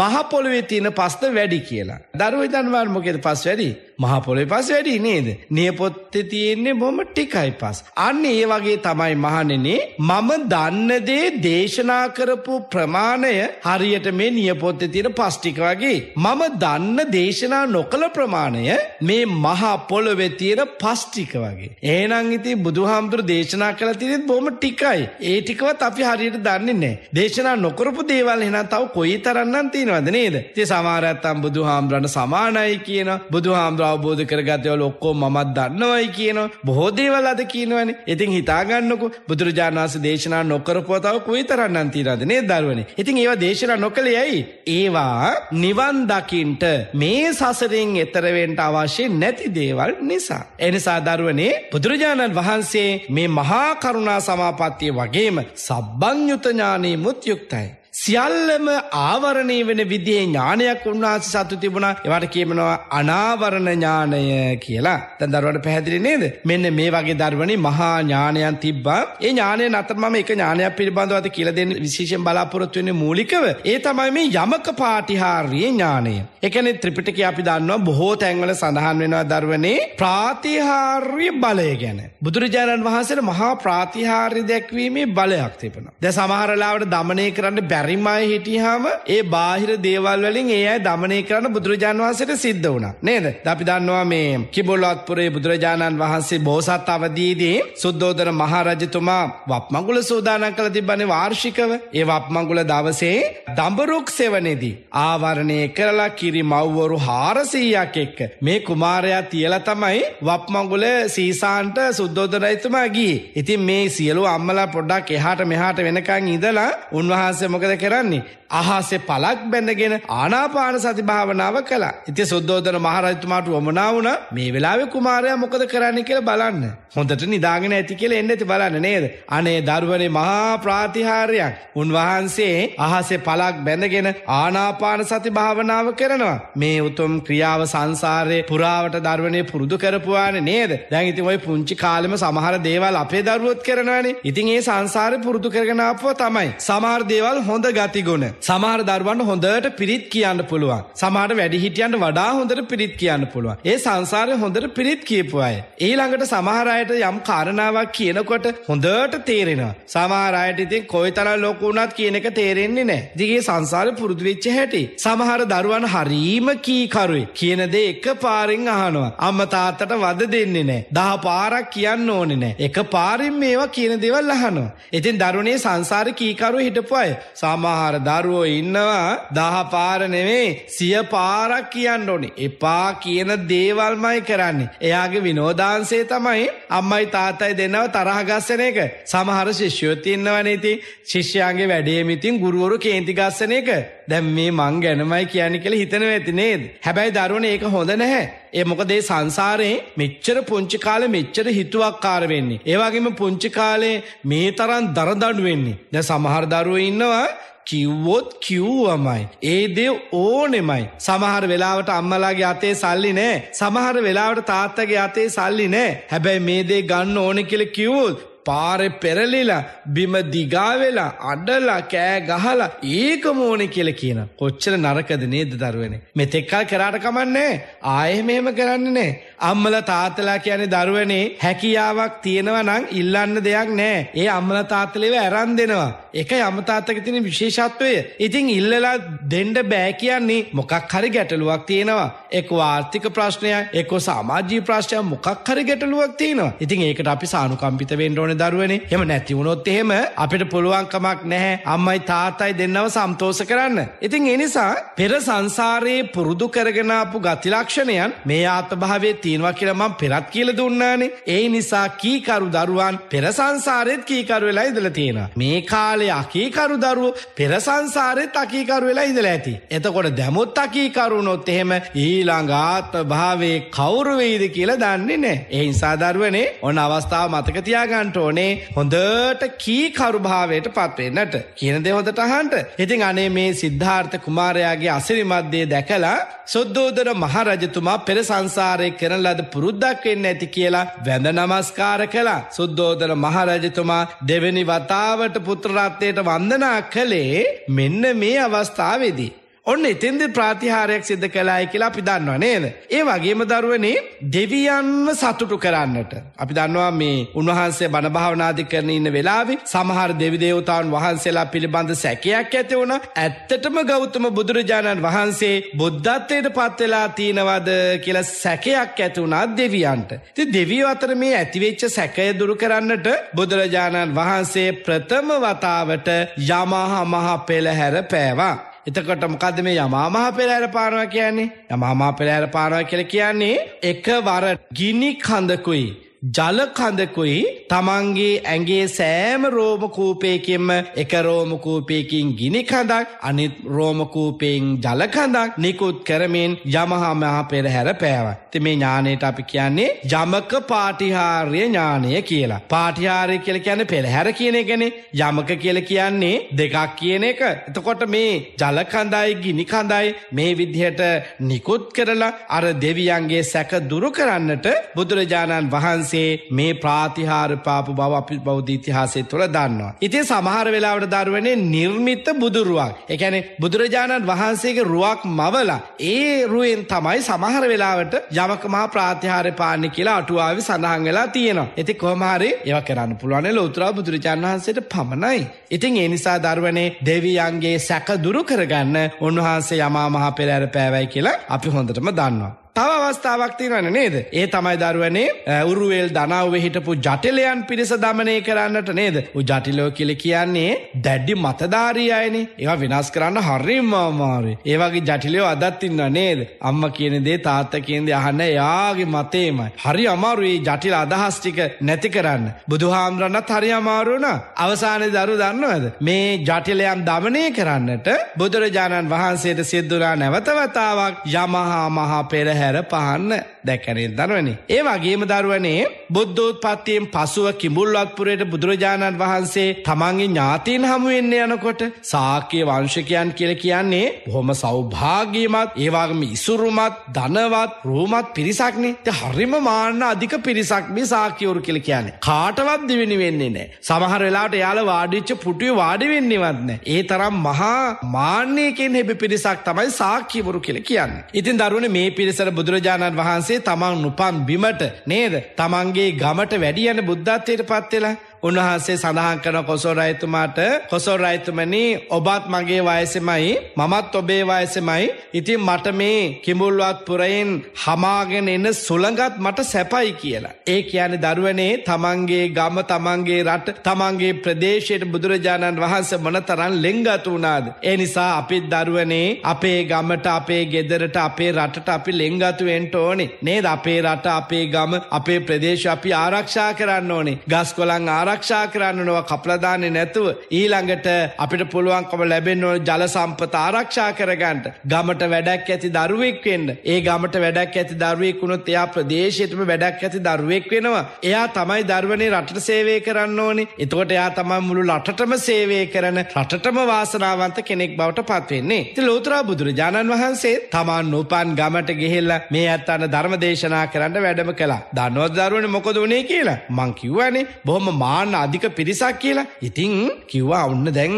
මහ පොළවේ තියෙන පස්ද වැඩි කියලා. දරුවෝ හිතනවා මොකේද පස් වැඩි? මහ පොළවේ පස් වැඩි නේද? නියපොත්තේ තියෙන්නේ බොහොම ටිකයි පස්. අන්න ඒ වගේ තමයි මහණෙනි මම දන්න දේ දේශනා කරපු ප්‍රමාණය හරියට මේ නියපොත්තේ තියෙන පස් ටික වගේ. මම දන්න දේශනා නොකළ ප්‍රමාණය මේ මහා පොළොවේ තියෙන පස් ටික වගේ. එහෙනම් ඉතින් බුදුහාමුදුරු දේශනා කළ තියෙන්නේ බොහොම ටිකයි. ඒ ටිකවත් අපි හරියට දන්නේ නැහැ. දේශනා නොකරපු දේවල් එහෙනම් තව කොයි තරම්නම් තියෙනවද නේද? ඉතින් සමහර අයත්නම් බුදුහාමුදුරන්ට සමානයි කියන බුදුහාමුදුර අවබෝධ කරගත් ඒවා ඔක්කොම මමත් දන්නවයි කියන බොහෝ දේවල් අද කියනවනේ. ඉතින් හිතාගන්නකෝ බුදුරජාණන් වහන්සේ දේශනා නොකරපුවා තව කොයි තරම්නම් තියෙනවද නේද දරුවනේ. ඉතින් ඒවා දේශනා නොකළේ ඇයි? ඒවා නිවන් දකින්ට මේ සසරෙන් එත එක්තරවෙන්ට අවශ්‍ය නැති දේවල් නිසා. එනිසා දරුවනේ බුදුරජාණන් වහන්සේ මේ මහා කරුණා සමාපත්තිය වගේම සබ්බංයුතඥානී මුත්යුක්තයි. සියල්ලම ආවරණය වෙන විදිේ ඥානයක් උන්වහස සතු තිබුණා එවට කියමනවා අනාවරණ ඥානය කියලා තැදරුවට පැහැදිලි නේද මෙන්න මේ වගේ දර්වනි මහා ඥානයන් තිබ්බා ඒ ඥානය නතරමම එක ඥානයක් පිළිබඳවත කියලදෙන් විශේෂෙන් බලාපොරොත්තුවෙන මූලිකව ඒ තමයි මේ යමක පාටිහාර්යේ ඥානය එකන ත්‍රිපිටක අපි දන්නවා බොහෝ තැන්වල සඳහන් වෙනවා දර්වනේ ප්‍රාතිහාර්ය බලය ගැන. බුදුරජාණන් වහන්සේට මහා ප්‍රාතිහාර්ය දැක්වීමේ බලයක් තිබෙන. ද සමහරලාවට දමනය කරන්න බැරිමයි හිටියහම ඒ බාහිර දේවල් වලින් ඒ අයි දමනය කරන්න බුදුරජාණන් වහන්සේට සිද්ධ වුණා. නේද? අපි දන්නවා මේ කිබොලවත්පුරේ බුදුරජාණන් වහන්සේ බෝසත් අවදීදී සුද්ධෝදන මහරජතුමා වප්මඟුල සූදානම් කළ තිබන්නේ වාර්ෂිකව. ඒ වප්මඟුල දවසේ දඹරුක් සෙවණේදී ආවරණය කරලා කිරි කිරි මව්වරු හාරසීයක් එක්ක මේ කුමාරයා තියලා තමයි වප්මගුල සීසාන්ට සුද්දෝදරයිතුමාගේ. ඉතින් මේ සියලු අම්මලා පොඩ්ඩක් එහාට මෙහාට වෙනකං ඉඳලා උන්වහන්සේ මොකද කරන්නේ. අහසේ පලක් බැඳගෙන ආනාපාන සති භාවනාව කළා. ඉතින් සුද්දෝදන මහරජතුමාට වමනා වුණා මේ වෙලාවේ කුමාරයා මොකද කරන්නේ කියලා බලන්න. හොඳට නිදාගෙන ඇති කියලා එන්න ඇති බලන්න නේද? අනේ දරුවනේ මහා ප්‍රාතිහාර්යයක්. උන්වහන්සේ අහසේ පලක් බැඳගෙන ආනාපාන සති භාවනාව කරන කරනවා. මේ උතුම් ක්‍රියාව සංසාරයේ පුරාවට ධර්මණය පුරුදු කරපුවානේ නේද? දැන් ඉතින් ওই පුංචි කාලෙම සමහර දේවල් අපේ දරුවොත් කරනවානේ. ඉතින් ඒ සංසාරේ පුරුදු කරගෙන ආපුවා තමයි. සමහර දේවල් හොඳ ගතිගුණ. සමහර දරුවන්ට හොඳට පිරිත් කියන්න පුළුවන්. සමහර වැඩිහිටියන්ට වඩා හොඳට පිරිත් කියන්න පුළුවන්. ඒ සංසාරේ හොඳට පිරිත් කියපු අය. ඊළඟට සමහර අයට යම් කාරණාවක් කියනකොට හොඳට තේරෙනවා. සමහර අයට ඉතින් කොයිතරම් ලොකු වුණත් කියන එක තේරෙන්නේ නැහැ. ඉතින් ඒ සංසාරේ පුරුදු වෙච්ච හැටි. සමහර දරුවන් හරි හරීම කීකරුයි කියන දේ එක පාරෙන් අහනවා. අම්ම තාත්තට වද දෙන්නේ නෑ. දහ පාරක් කියන්න ඕනේ නෑ. එක පාරින් මේවා කියන දේවල් අහනවා. ඉතින් දරුණේ සංසාර කීකරුව හිටපු අය. සමහර දරුවෝ ඉන්නවා දහ පාර නෙමෙයි සිය පාරක් කියන්න ඕනේ. එපා කියන දේවල්මයි කරන්නේ. එයාගේ විනෝදාංශය තමයි අම්මයි තාත්තයි දෙන්නව තරහ ගස්සන එක. සමහර ශිෂ්‍යයෝත් ඉන්නවනේ ඉතින් ශිෂ්‍යයන්ගේ වැඩේම ඉතින් ගුරුවරු කේන්ති ගස්සන එක. දැන් මේ මං ගැනමයි කියන්නේ කියලා හිත හිතන ඇති නේද. හැබැයි දරුවන ඒක හොඳ නැහැ. ඒ මොකදේ සංසාරයේ මෙච්චර පුංචි කාලේ මෙච්චර හිතුවක් කාර වෙන්නේ. ඒ වගේම පුංචි කාලේ මේ තරම් දරදඬු වෙන්නේ. දැන් සමහර දරුවෝ ඉන්නවා කිව්වොත් කිව්වමයි. ඒ දේ ඕනෙමයි. සමහර වෙලාවට අම්මලාගේ අතේ සල්ලි නෑ. සමහර වෙලාවට තාත්තගේ අතේ සල්ලි නෑ. හැබැයි මේ දේ ගන්න ඕනෙ කියලා කිව්වොත් පාරෙ පෙරලිලා බිම දිගාවෙලා අඩලා කෑ ගහලා ඒක මෝනේ කියලා කියන. කොච්චර නරකද නේද දරුවනේ. මේ තෙක්කල් කරාට කමන්නේ ආයෙ මෙහෙම කරන්නේ නැහැ. අම්මලා තාත්තලා කියන්නේ දරුවනේ හැකියාවක් තියෙනවා නම් ඉල්ලන්න දෙයක් නැහැ. ඒ අම්මලා තාත්තලේව අරන් දෙනවා. එකයි අමතාත්තක තියෙන විශේෂත්වය. ඉතින් ඉල්ලලා දෙන්න බෑ කියන්නේ මොකක් හරි ගැටලුවක් තියෙනවා. එක්කෝ ආර්ථික ප්‍රශ්නයක්, එක්කෝ සමාජීය ප්‍රශ්නයක් මොකක් හරි ගැටලුවක් තියෙනවා. ඉතින් ඒකට අපි සානුකම්පිත වෙන්න ඕනේ දරුවනේ. එහෙම නැති වුණොත් එහෙම අපිට පුළුවන් කමක් නැහැ. අම්මයි තාත්තයි දෙන්නව සන්තෝෂ කරන්න. ඉතින් ඒ නිසා පෙර සංසාරයේ පුරුදු කරගෙන ආපු ගතිලක්ෂණයන් මේ ආත්මභාවයේ තියෙනවා කියලා මම පෙරත් කියලා දුන්නානේ. ඒ නිසා කීකරු දරුවන් පෙර සංසාරෙත් කීකරු වෙලා ඉඳලා තියෙනවා. මේ කාලේ කාලේ අකීකරු දරුවෝ පෙර සංසාරෙත් අකීකරු වෙලා ඉඳලා ඇති. එතකොට දැමුත් අකීකරු වුණොත් එහෙම ඊළඟ ආත්ම භාවයේ කවුරු වෙයිද කියලා දන්නේ නැහැ. ඒ නිසා දරුවනේ ඔන්න අවස්ථාව මතක තියාගන්න ඕනේ හොඳට කීකරු භාවයට පත් වෙන්නට. කියන දේ හොඳට අහන්න. ඉතින් අනේ මේ සිද්ධාර්ථ කුමාරයාගේ අසිරිමත් දේ දැකලා සුද්දෝදර මහරජතුමා පෙර සංසාරය කරන ලද පුරුද්දක් වෙන්න ඇති කියලා වැඳ නමස්කාර කළා. සුද්දෝදර මහරජතුමා දෙවැනි වතාවට පුත්‍රරත්නයට වන්දනා කළේ මෙන්න මේ අවස්ථාවේදී. ඔන්න එතෙන්ද ප්‍රාතිහාරයක් සිද්ධ කළායි කියලා අපි දන්නවා නේද? ඒ වගේම දරුවනේ දෙවියන්ව සතුටු කරන්නට අපි දන්නවා මේ උන්වහන්සේ බණ භාවනාදි කරන ඉන්න වෙලාවේ සමහර දෙවි දේවතාවුන් වහන්සේලා පිළිබඳ සැකයක් ඇති වුණා. ඇත්තටම ගෞතම බුදුරජාණන් වහන්සේ බුද්ධත්වයට පත් වෙලා තිනවද කියලා සැකයක් ඇති වුණා දෙවියන්ට. ඉතින් දෙවියෝ අතර මේ ඇතිවෙච්ච සැකය දුරු කරන්නට බුදුරජාණන් වහන්සේ ප්‍රථම වතාවට යමහ මහ පෙළහැර පෑවා. එතකොට මොකද මේ යමාමහ පෙරෑර පානවා කියන්නේ යමාමහ පෙරෑර පානවා කියලා කියන්නේ එකවර ගිනි කඳකුයි ජලකඳකුයි තමන්ගේ ඇගේ සෑම රෝමකූපයකින්ම එක රෝමකූපයකින් ගිනිකඳක් අනිත් රෝමකූපයෙන් ජලකඳක් නිකුත් කරමින් යමහාමහා පෙරහැර පෑව. ති මේ ඥානයට අපි කියන්නේ යමක පාටිහාර්ය ඥානය කියලා. පාටිහාරය කියල කියන්න පෙළහැර කියන ගැන යමක කියල කියන්නේ දෙකක් කියන එක. එතකොට මේ ජලකඳයි ගිනිකඳයි මේ විදිහට නිකුත් කරලා අර දෙවියන්ගේ සැක දුරු කරන්නට බුදුරජාණන් වහන්සේ වහන්සේ මේ ප්‍රාතිහාර පාපු බව අපි බෞද්ධ ඉතිහාසය තුළ දන්නවා. ඉතින් සමහර වෙලාවට දරුවනේ නිර්මිත බුදුරුවක්. එකැනෙ බුදුරජාණන් වහන්සේගේ රුවක් මවලා ඒ රුවෙන් තමයි සමහර වෙලාවට යමක මහා ප්‍රාතිහාර පාන්න කියලා අටුවාව සඳහන් වෙලා තියෙනවා. ඇති කොමහරි ඒව කරන්න පුළුවන් ලෝතුරා බුදුරජාණන් වහන්සේට පමණයි. ඉතින් ඒ නිසා දරුවනේ දෙවියන්ගේ සැක දුරු කරගන්න උන්වහන්සේ යමා මහා පෙරහැර පෑවයි කියලා අපි හොඳටම දන්නවා. තව අවස්ථාවක් තියෙනවන නේද. ඒ තමයි දරුවනේ උරුවේල් දනව්ව හිටපු ජටිලයන් පිරිස දමනය කරන්නට නේද. ජටිලෝ කියල කියන්නේ දැඩ්ඩි මතධාරී අයනි ඒවා විනාස් කරන්න හරිම් අමාරි. ඒවගේ ජටිලයෝ අදත්තින්න නේද. අම්ම කියනදේ තාත්ත කියන්ද අහන්න යාගේ මතේමයි. හරි අමාරුයි ජටිල අදහස්ටික නැති කරන්න. බුදුහාමුදුරන්නත් හරි අමාරුණ අවසානය දරු දන්නවද. මේ ජටිලයම් දමනය කරන්නට බුදුරජාණන් වහන්සේට සිද්දුනා නැවතවතාවක් යමහා මහා පෙරහැ. පැහැර පහන්න දැකැනෙන් දනවනේ. ඒ වගේම දරුවනේ බුද්ධෝත්පත්තියෙන් පසුව කිඹුල්වත්පුරයට බුදුරජාණන් වහන්සේ තමන්ගේ ඥාතීන් හමුවෙන්න යනකොට සාකය වංශකයන් කියල කියන්නේ හොම සෞභාගීමත් ඒවාගම ඉසුරුමත් ධනවත් රූමත් පිරිසක්නේ හරිම මාන්න අධික පිරිසක් මේ සාකයවරු කියල කියන්නේ. කාටවත් දිවිනි වෙන්නේ නෑ. සමහර වෙලාට යාල වාඩිච්ච පුටුවේ වාඩි වෙන්නවත්න. ඒ තරම් මහා මාන්‍යයකෙන් හෙබි පිරිසක් තමයි සාක්‍යවරු කියල කියන්න. ඉතින් දරුණ මේ පිරිසර බුදුරජාණන් වහන්සේ තමන් උපන් බිමට නේද තමන්ගේ ගමට වැඩියන බුද්ධත්වයට පත්වෙලා උන්වහන්සේ සඳහන් කන කොසෝ රයිතුමාට කොසෝ රයිතුමනි ඔබත් මගේ වයසෙමයි මමත් ඔබේ වයසෙමයි ඉතින් මට මේ කිඹුල්වත් පුරයෙන් හමාගෙන එන සුළඟත් මට සැපයි කියලා. ඒ කියන්නේ දරුවනේ තමන්ගේ ගම තමන්ගේ රට තමන්ගේ ප්‍රදේශයට බුදුරජාණන් වහන්සේ මොනතරම් ලෙංගත් වුණාද. ඒ නිසා අපි දරුවනේ අපේ ගමට අපේ ගෙදරට අපේ රටට අපි ලෙංගතු වෙන්න ඕනේ. නේද? අපේ රට අපේ ගම අපේ ප්‍රදේශ අපි ආරක්ෂා කරන්න ඕනේ. ගස්කොළන් ආරක්ෂා ආරක්ෂා කරන්න නොව කපලදානෙ නැතුව ඊළඟට අපිට පුළුවන්කම ලැබෙන්න ඕන ජල සම්පත ආරක්ෂා කරගන්නට ගමට වැඩක් ඇති දරුවෙක් වෙන්න ඒ ගමට වැඩක් ඇති දරුවෙක් වුණොත් එයා ප්‍රදේශයටම වැඩක් ඇති දරුවෙක් වෙනවා එයා තමයි දරුවනේ රටට සේවය කරන්න ඕනේ එතකොට එයා තමයි මුළු රටටම සේවය කරන රටටම වාසනාවන්ත කෙනෙක් බවට පත්වෙන්නේ ති ලෝතරා බුදුරජාණන් වහන්සේ තමන් උපන් ගමට ගෙහෙල්ලා මේ ඇත්තන්න ධර්ම දේශනා කරන්න වැඩම කලා දන්නවත් දරුවන මොකද වනේ කියලා මංකිව්වනේ බොහොම මාන ආන්න අධික පිරිසක් කියලා. ඉතින් කිව්වා ඔන්න දැන්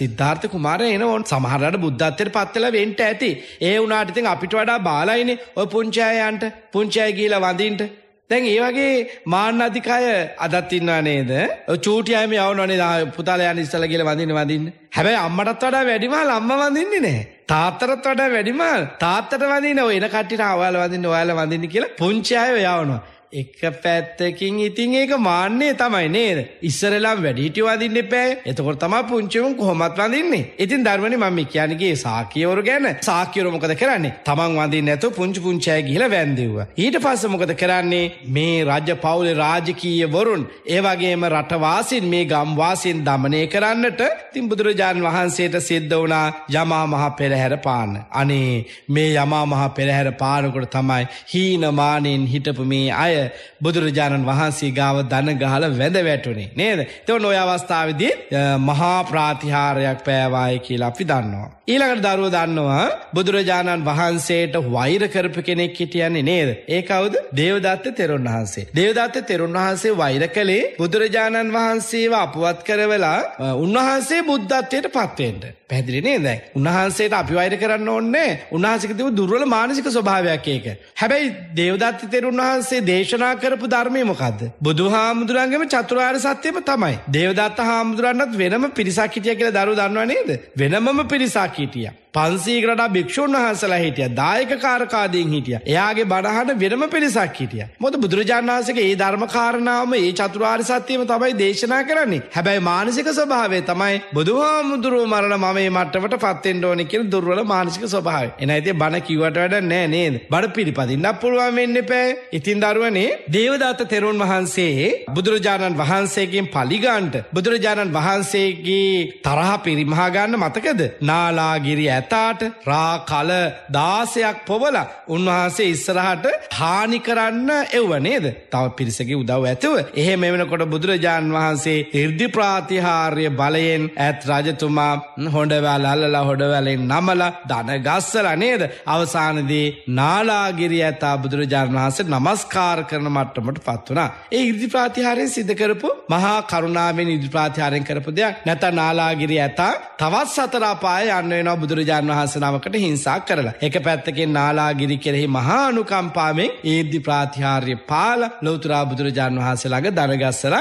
සිද්ධාර්ථ කුමාරයා එන ඕන් සමහරලාට බුද්ධත්වයට පත් වෙලා වෙන්න ඇති. ඒ වුණාට ඉතින් අපිට වඩා බාලයිනේ ඔය පුංචි අයයන්ට. පුංචි අය ගිහලා වඳින්න. දැන් ඒ වගේ මාන්න අධිකය අදත් ඉන්නවා නේද? චූටි අයම යවනවනේ පුතාලා යන ඉස්සලා කියලා වඳින්න වඳින්න. හැබැයි අම්මටත් වඩා වැඩිමල් අම්මා වඳින්නේ නැහැ. තාත්තටත් වඩා වැඩිමල් තාත්තට වඳින ඔය එන කට්ටියට ඔයාලා වඳින්න ඔයාලා වඳින්න කියලා පුංචි අයව යවනවා. එක පැත්තකින් ඉතින් ඒක මාන්නේ තමයි නේද? ඉස්සරලම් වැඩිහිටිය වඳින්න එපෑ. එතකොට තමයි පුංචිවුන් කොහොමත් වඳින්නේ. ඉතින් ධර්මනේ මම කියන්නේ සාකියවරු ගැන. සාකියවරු මොකද කරන්නේ? Taman වඳින්න නැතුව පුංචි පුංචිය ගිහලා වැන්දෙව්වා. ඊට පස්සේ මොකද කරන්නේ? මේ රජ පවුලේ රාජකීය වරුන්, ඒ වගේම රට වාසීන් මේ ගම් වාසීන් দমনය කරන්නට ඉතින් බුදුරජාන් වහන්සේට සිද්ධ වුණා යමා මහ පෙරහැර පාන. අනේ මේ යමා මහ පෙරහැර පානකොට තමයි හීනමානෙන් හිටපු මේ අය බුදුරජාණන් වහන්සේ ගාව දන ගහල වැඳ වැටුනේ නේද. තෙවන ඔය අවස්ථාවදී මහා ප්‍රාතිහාරයක් පෑවාය කියලා අපි දන්නවා. ඊළඟට දරුව දන්නවා බුදුරජාණන් වහන්සේට වෛර කරපු කෙනෙක් හිටියන්නේ නේද? ඒ කවුද? දේවදත්ත තෙරුන් වහන්සේ. දේවදත්ත තෙරුන් වහන්සේ වෛර කළේ බුදුරජාණන් වහන්සේව අපවත් කරවලා උන්වහන්සේ බුද්ධත්වයට පත් වෙන්න. පැහැදිලි නේද? දැන් උන්වහන්සේට අපි වෛර කරන්න ඕනේ උන්වහන්සේක තිබු දුර්වල මානසික ස්වභාවයක් ඒක. හැබැයි දේවදත්ත තෙරුන් වහන්සේ දේශනා කරපු ධර්මය මොකද්ද? බුදුහාමුදුරන්ගේම චතුරාර්ය සත්‍යම තමයි. දේවදත්ත හාමුදුරන්වත් වෙනම පිරිසක් හිටියා කියලා දරුවෝ දන්නව නේද? වෙනමම පිරිසක් හිටියා. පන්සීකරට භික්ෂූන් වහන්සලා හිටිය දායක කාරකාදයෙන් හිටිය. එයාගේ බණහට වෙනම පිරිසක් හිටිය. මොද බුදුරජාණන්සක ඒ ධර්මකාරණාවම ඒ චතුරාර් සත්‍යයම තමයි දේශනා කරන්නේ. හැබැයි මානසික ස්වභාවේ තමයි බුදුහාමුදුරුව මරණ මමේ මට්ටමට පත්තෙන් ඕන කියෙන දුර්වල මානසික ස්වභාව. එන ඇති බණ කිවට වැඩ නෑ නේද. බඩ පිරිපදින්න පුළුවන් වෙන්න පෑ. ඉතින් දරුවනේ දේවදත්ත තෙරුන් වහන්සේ බුදුරජාණන් වහන්සේගෙන් පලිගන්ට බුදුරජාණන් වහන්සේගේ තරහ පිරිමහාගන්න මතකද. නාලාගිරි ඇත. ඇතාට රා කල දාසයක් පොවල උන්වහන්සේ ඉස්සරහට හානි කරන්න එව්ව නේද තව පිරිසගේ උදව් ඇතුව එහෙම එවනකොට බුදුරජාන් වහන්සේ ඉර්ධි ප්‍රාතිහාර්ය බලයෙන් ඇත් රජතුමා හොඩවැල් අල්ලලා හොඩවැලෙන් නමලා දන ගස්සලා නේද අවසානදී නාලාගිරිය ඇතා බුදුරජාණන් වහන්සේ නමස්කාර කරන මට්ටමට පත් වුණා ඒ ඉර්ධි ප්‍රාතිහාරයෙන් සිද්ධ කරපු මහා කරුණාවෙන් ඉදිරි ප්‍රාතිහාරයෙන් කරපු දෙයක් නැත නාලාගිරිය ඇතා තවත් සතර අපාය යන්න වෙනවා බුදුරජාණන් බුදුරජාන් වහන්සනාමකට හිංසා කරලා. එක පැත්තකෙන් නාලාගිරි කෙරෙහි මහානුකම්පාමෙන් ඒද්දි ප්‍රාතිහාර්ය පාල ලොවතුරා බුදුරජාන් වහන්සේලාග දනගස්සල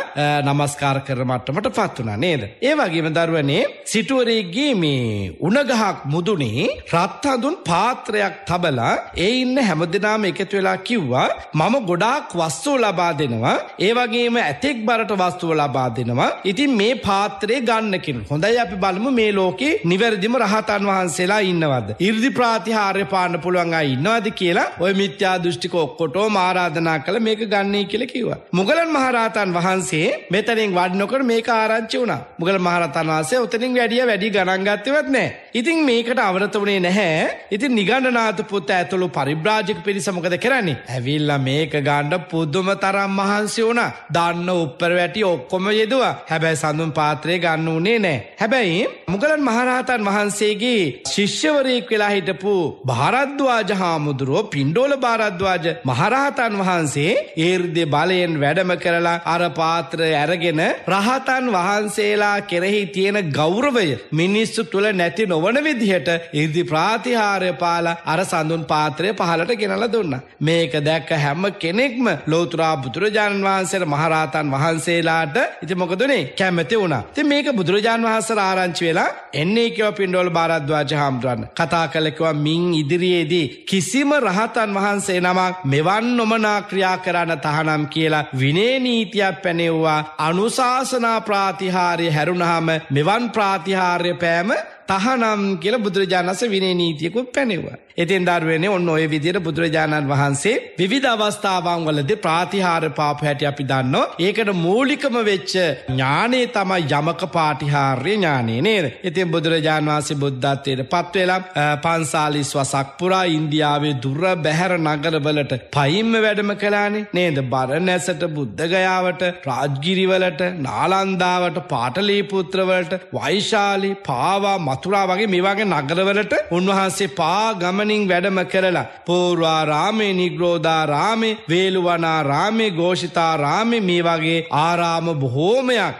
නමස්කාර කරමට්ටමට පත්වනා නේද. ඒ වගේම දරුවනේ සිටුවරේගේ මේ උනගහක් මුදුනේ රත්හඳුන් පාත්‍රයක් තබලා ඒ ඉන්න හැමදිනාම එකතු වෙලා කිව්වා මම ගොඩාක් වස්තුව ලබා දෙනවා ඒ වගේම ඇතෙක් බරට වස්තුව ලබා දෙනවා ඉතින් මේ පාත්‍රේ ගන්න කියන. හොඳයි අපි බලමු මේ ලෝකේ නිවැරදිම රහතන් වහන්සේ වහන්සේලා ඉන්නවද. ඉර්දි ප්‍රාතිහාරය පාන්න පුළුවන් අයි ඉන්නවාද කියලා ඔය මිත්‍යා දෘෂ්ටික ඔක්කොටෝ මාරාධනා කළ මේක ගන්නේ කියල කිව. මුගලන් මහරහතන් වහන්සේ මෙතනින් වඩනොකට මේක ආරංචි වුණා මුගල මහරතන් වහන්සේ උතනින් වැඩිය වැඩි ගණන්ගත්තවත් නෑ. ඉතින් මේකට අවරත වනේ නැහැ ඉතින් නිගණනාත පුත්ත ඇතුළු පරිබ්‍රාජක පිරිසමකද කරන්නේ. ඇවිල්ල මේක ගණ්ඩ පුද්දුම තරම් මහන්සි වුණ දන්න උප්පර වැටි ඔක්කොම යෙදවා හැබැයි සඳුම් පාත්‍රය ගන්න වනේ නෑ. හැබැයි මුගලන් මහරහතන් වහන්සේගේ ශිෂ්‍යවරයෙක් වෙලා හිටපු භාරද්වාජ හාමුදුරුවෝ පින්ඩෝල භාරද්වාජ මහරහතන් වහන්සේ ඒර්දෙ බලයෙන් වැඩම කරලා අර පාත්‍රය ඇරගෙන රහතන් වහන්සේලා කෙරෙහි තියෙන ගෞරවය මිනිස්සු තුළ නැති නොවන විදිහට ඉදි ප්‍රාතිහාරය පාල අර සඳුන් පාත්‍රය පහලට ගෙනල දුන්න. මේක දැක්ක හැම කෙනෙක්ම ලෝතුරා බුදුරජාණන් වහන්සේට මහරහතන් වහන්සේලාට ඉති මොකදුනේ කැමති වුණා. ති මේක බුදුරජාන් වහන්සර ආරංචි වෙලා එන්නේ කියව පින්ඩෝල භාරද්වාජ හාමුදුරන්න. කතා කළකව මින් ඉදිරියේදී කිසිම රහතන් වහන්සේ නමක් මෙවන් නොමනා ක්‍රියා කරන්න තහනම් කියලා විනේ නීතියක් පැනෙව්වා අනුශාසනා ප්‍රාතිහාරය හැරුණහම මෙවන් ප්‍රාතිහාරය පෑම තහනම් කියල බුදුරජාණස විනේ නීතියකුත් පැනෙව්වා. ඉතින් දරුවනේ ඔන්න ඔය විදියට බුදුරජාණන් වහන්සේ විවිධ අවස්ථාවන් වලදී ප්‍රාතිහාර පාප හැටි අපි දන්නවා. ඒකට මූලිකම වෙච්ච ඥානේ තමයි යමක පාටිහාර්ය ඥානේ නේද? ඉතින් බුදුරජාණන් වහන්සේ බුද්ධත්වයට පත් වෙලා 45 වසක් පුරා ඉන්දියාවේ දුර බැහැර නගරවලට පයින්ම වැඩම කළානේ නේද? බරණැසට බුද්ධගයාවට රාජගිරිවලට නාලන්දාවට පාටලීපුත්‍රවලට වෛශාලි පාවා මතුරා වගේ මේ වගේ නගරවලට උන්වහන්සේ පා ගමන පමණින් වැඩම කරලා පෝර්වා රාමේ නිග්‍රෝධා රාමේ වේලුවනා රාමේ ගෝෂිතා රාමේ මේ වගේ ආරාම බොහෝමයක්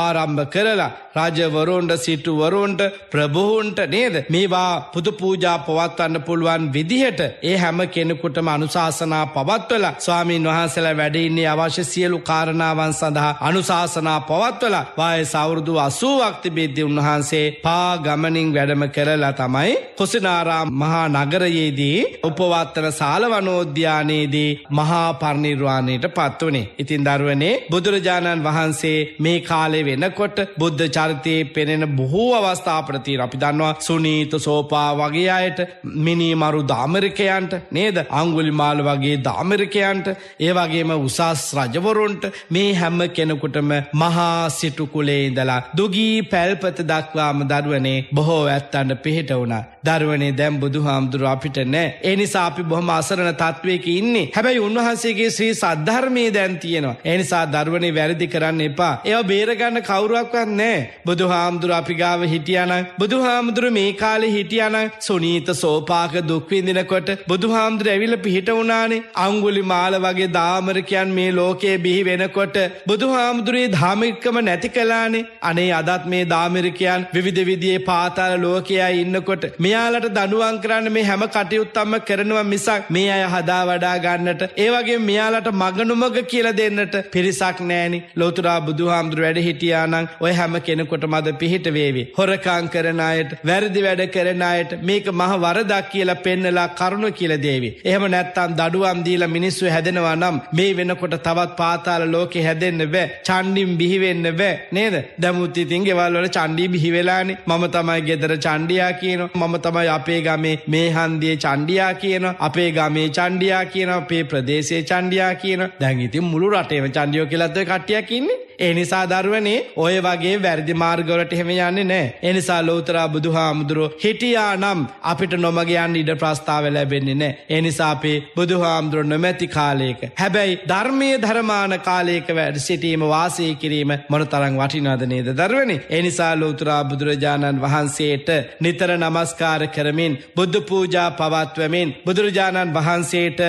ආරම්භ කරලා රජවරුන්ට සිටුවරුන්ට ප්‍රභූන්ට නේද මේවා පුදු පූජා පවත්වන්න පුළුවන් විදිහට ඒ හැම කෙනෙකුටම අනුශාසනා පවත්වල ස්වාමීන් වහන්සලා වැඩඉන්නේ අවශ්‍ය සියලු කාරණාවන් සඳහා අනුශාසනා පවත්වල වාය සෞරුදු අසූවක්ති බෙද්දි උන්වහන්සේ පා ගමනින් වැඩම කරලා තමයි කොසිනාරා මහා නග නගරයේදී උපවත්තන සාලවනෝද්‍යානයේදී මහා පරිනිර්වාණයට පත් වුණේ. ඉතින් දරුවනේ බුදුරජාණන් වහන්සේ මේ කාලේ වෙනකොට බුද්ධ චරිතයේ පෙනෙන බොහෝ අවස්ථාපට තියෙනවා. අපි දන්නවා සුනීත සෝපා වගේ අයට මිනිමරු දාමරිකයන්ට නේද? අඟුලිමාල වගේ දාමරිකයන්ට ඒ වගේම උසස් රජවරුන්ට මේ හැම කෙනෙකුටම මහා සිටු කුලේ ඉඳලා දුගී පැල්පත දක්වාම දරුවනේ බොහෝ ඇත්තන්ට පිහිට වුණා. දරුවනේ දැම් බුදු හාමුදුර අපිට නෑ. එනිසා අපි බොහම අසරණ තත්වයක ඉන්නේ. හැබැයි උන්වහන්සේගේ ශ්‍රී සද්ධර්මයේ දැන් තියෙනවා. එනිසා දරුවනේ වැරදි කරන්න එපා. ඒව බේරගන්න කවුරුවක්වත් නෑ. බුදු හාමුදුර අපි ගාව හිටියන. බුදු හාමුදුර මේ කාලේ හිටියන සුනීත සෝපාක දුක්විඳිනකොට බුදු හාමුදුර ඇවිල පිහිට වුණානේ. අංගුලි මාල වගේ දාමරකයන් මේ ලෝකයේ බිහි වෙනකොට බුදු හාමුදුරේ ධාමිකම නැති කලානේ. අනේ අදත් මේ දාමිරිකයන් විවිධ විදියේ පාතාල ලෝකයා ඉන්නකොට මේ මෙයාලට දඩුවන් කරන්න මේ හැම කටයුත්තම්ම කරනවා මිසක් මේ අය හදා වඩා ගන්නට ඒවගේ මෙයාලට මගනුමග කියල දෙන්නට පිරිසක් නෑනි ලෝතුරා බුදු හාමුදුර වැඩ හිටියානං ඔය හැම කෙනෙකොට මද පිහිට වේවි. හොරකාං කරනයට වැරදි වැඩ කරනයට මේක මහ වරදක් කියලා පෙන්නලා කරුණු කියල දේවි. එහම නැත්තම් දඩුවම් දීල මිනිස්සු හැදෙනවා නම් මේ වෙනකොට තවත් පාතාල ලෝකෙ හැදෙන්න්න බෑ චන්්ඩිම් බිහිවෙන්න බෑ නේද දැමුත්තිතින් ගෙවල්වල චන්්ඩී බිහිවෙලානි මම තමයි ගෙදර චන්්ඩියා කියන මම තමයි අපේ ගමේ මේ හන්දියේ චණ්ඩියා කියන අපේ ගමේ චණ්ඩියා කියන අපේ ප්‍රදේශයේ චණ්ඩියා කියන දැන් ඉතින් මුළු රටේම චණ්ඩියෝ කියලාද කට්ටියක් ඉන්නේ ඒ නිසා දරුවනේ ඔය වගේ වැරදි මාර්ගවලට එහෙම යන්නේ නැහැ. ඒ නිසා ලෞතර බුදුහාමුදුරෝ හිටියානම් අපිට නොමග යන්න ඉඩ ප්‍රස්තාව ලැබෙන්නේ නැහැ. ඒ නිසා අපේ බුදුහාමුදුරෝ නොමැති කාලයක හැබැයි ධර්මයේ ධර්මාන කාලයක වැඩ සිටීම වාසය කිරීම මොනතරම් වටිනවද නේද දරුවනේ? ඒ නිසා ලෞතර බුදුරජාණන් වහන්සේට නිතර නමස්කාර කරමින් බුද්ධ පූජා පවත්වමින් බුදුරජාණන් වහන්සේට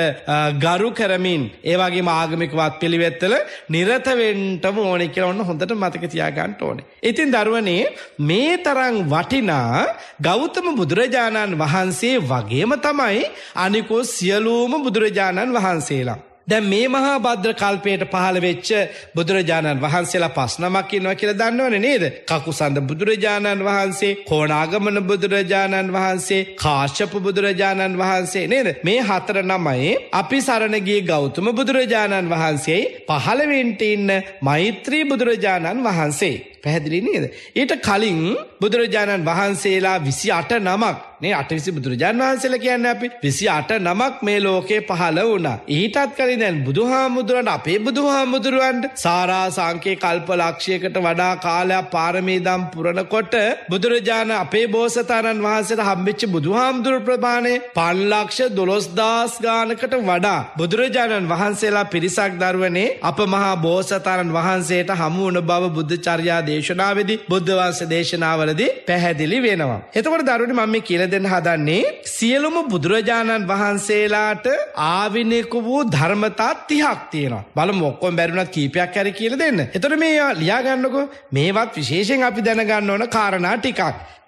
ගරු කරමින් ඒ වගේම ආගමික වත් පිළිවෙත්වල නිරත වෙන්නම ඕනේ ඕනේ කියලා ඔන්න හොඳට මතක තියාගන්න ඕනේ. ඉතින් දරුවනේ මේ තරම් වටිනා ගෞතම බුදුරජාණන් වහන්සේ වගේම තමයි අනිකෝ සියලුම බුදුරජාණන් වහන්සේලා. දැන් මේ මහා භද්‍ර කල්පයට පහළ වෙච්ච බුදුරජාණන් වහන්සේලා පස් නමක් ඉන්නවා කියලා දන්නවනේ නේද? කකුසඳ බුදුරජාණන් වහන්සේ, කොණාගමන බුදුරජාණන් වහන්සේ, කාශ්‍යප බුදුරජාණන් වහන්සේ නේද? මේ හතර නමයි අපි සරණ ගිය ගෞතම බුදුරජාණන් වහන්සේයි පහළ වෙන්න ඉන්න මෛත්‍රී බුදුරජාණන් වහන්සේ. පැහැදිලි නේද. ඊට කලින් බුදුරජාණන් වහන්සේලා විසි අට නමක් නේ අටවිසි බුදුරජාණන් වහන්සේල කියන්න අපි විසි අට නමක් මේ ලෝකේ පහල වුණා. ඊටත් කලින් දැන් බුදුහාමුදුරන්ට අපේ බුදුහාමුදුරුවන්ට සාරා සංකේ කල්ප ලක්ෂයකට වඩා කාලයක් පාරමීදම් පුරණකොට බුදුරජාණන් අපේ බෝසතාණන් වහන්සේට හම්බෙච්ච බුදුහාමුදුර ප්‍රමාණය පන්ලක්ෂ දොළොස්දාස් ගානකට වඩා බුදුරජාණන් වහන්සේලා පිරිසක් දරුවනේ අප මහා බෝසතාණන් වහන්සේට හමුවන බව බුද්ධචර්යාද දේශනාවේදී බුද්ධ වංශ දේශනාවලදී පැහැදිලි වෙනවා. එතකොට දරුවනි මම මේ කියලා දෙන්න හදන්නේ සියලුම බුදුරජාණන් වහන්සේලාට ආවිනික වූ ධර්මතා 30ක් තියෙනවා. බලමු ඔක්කොම බැරිුණත් කීපයක් හරි කියලා දෙන්න. එතකොට මේ ලියා ගන්නකෝ මේවත් විශේෂයෙන් අපි දැනගන්න ඕන කාරණා ටිකක්.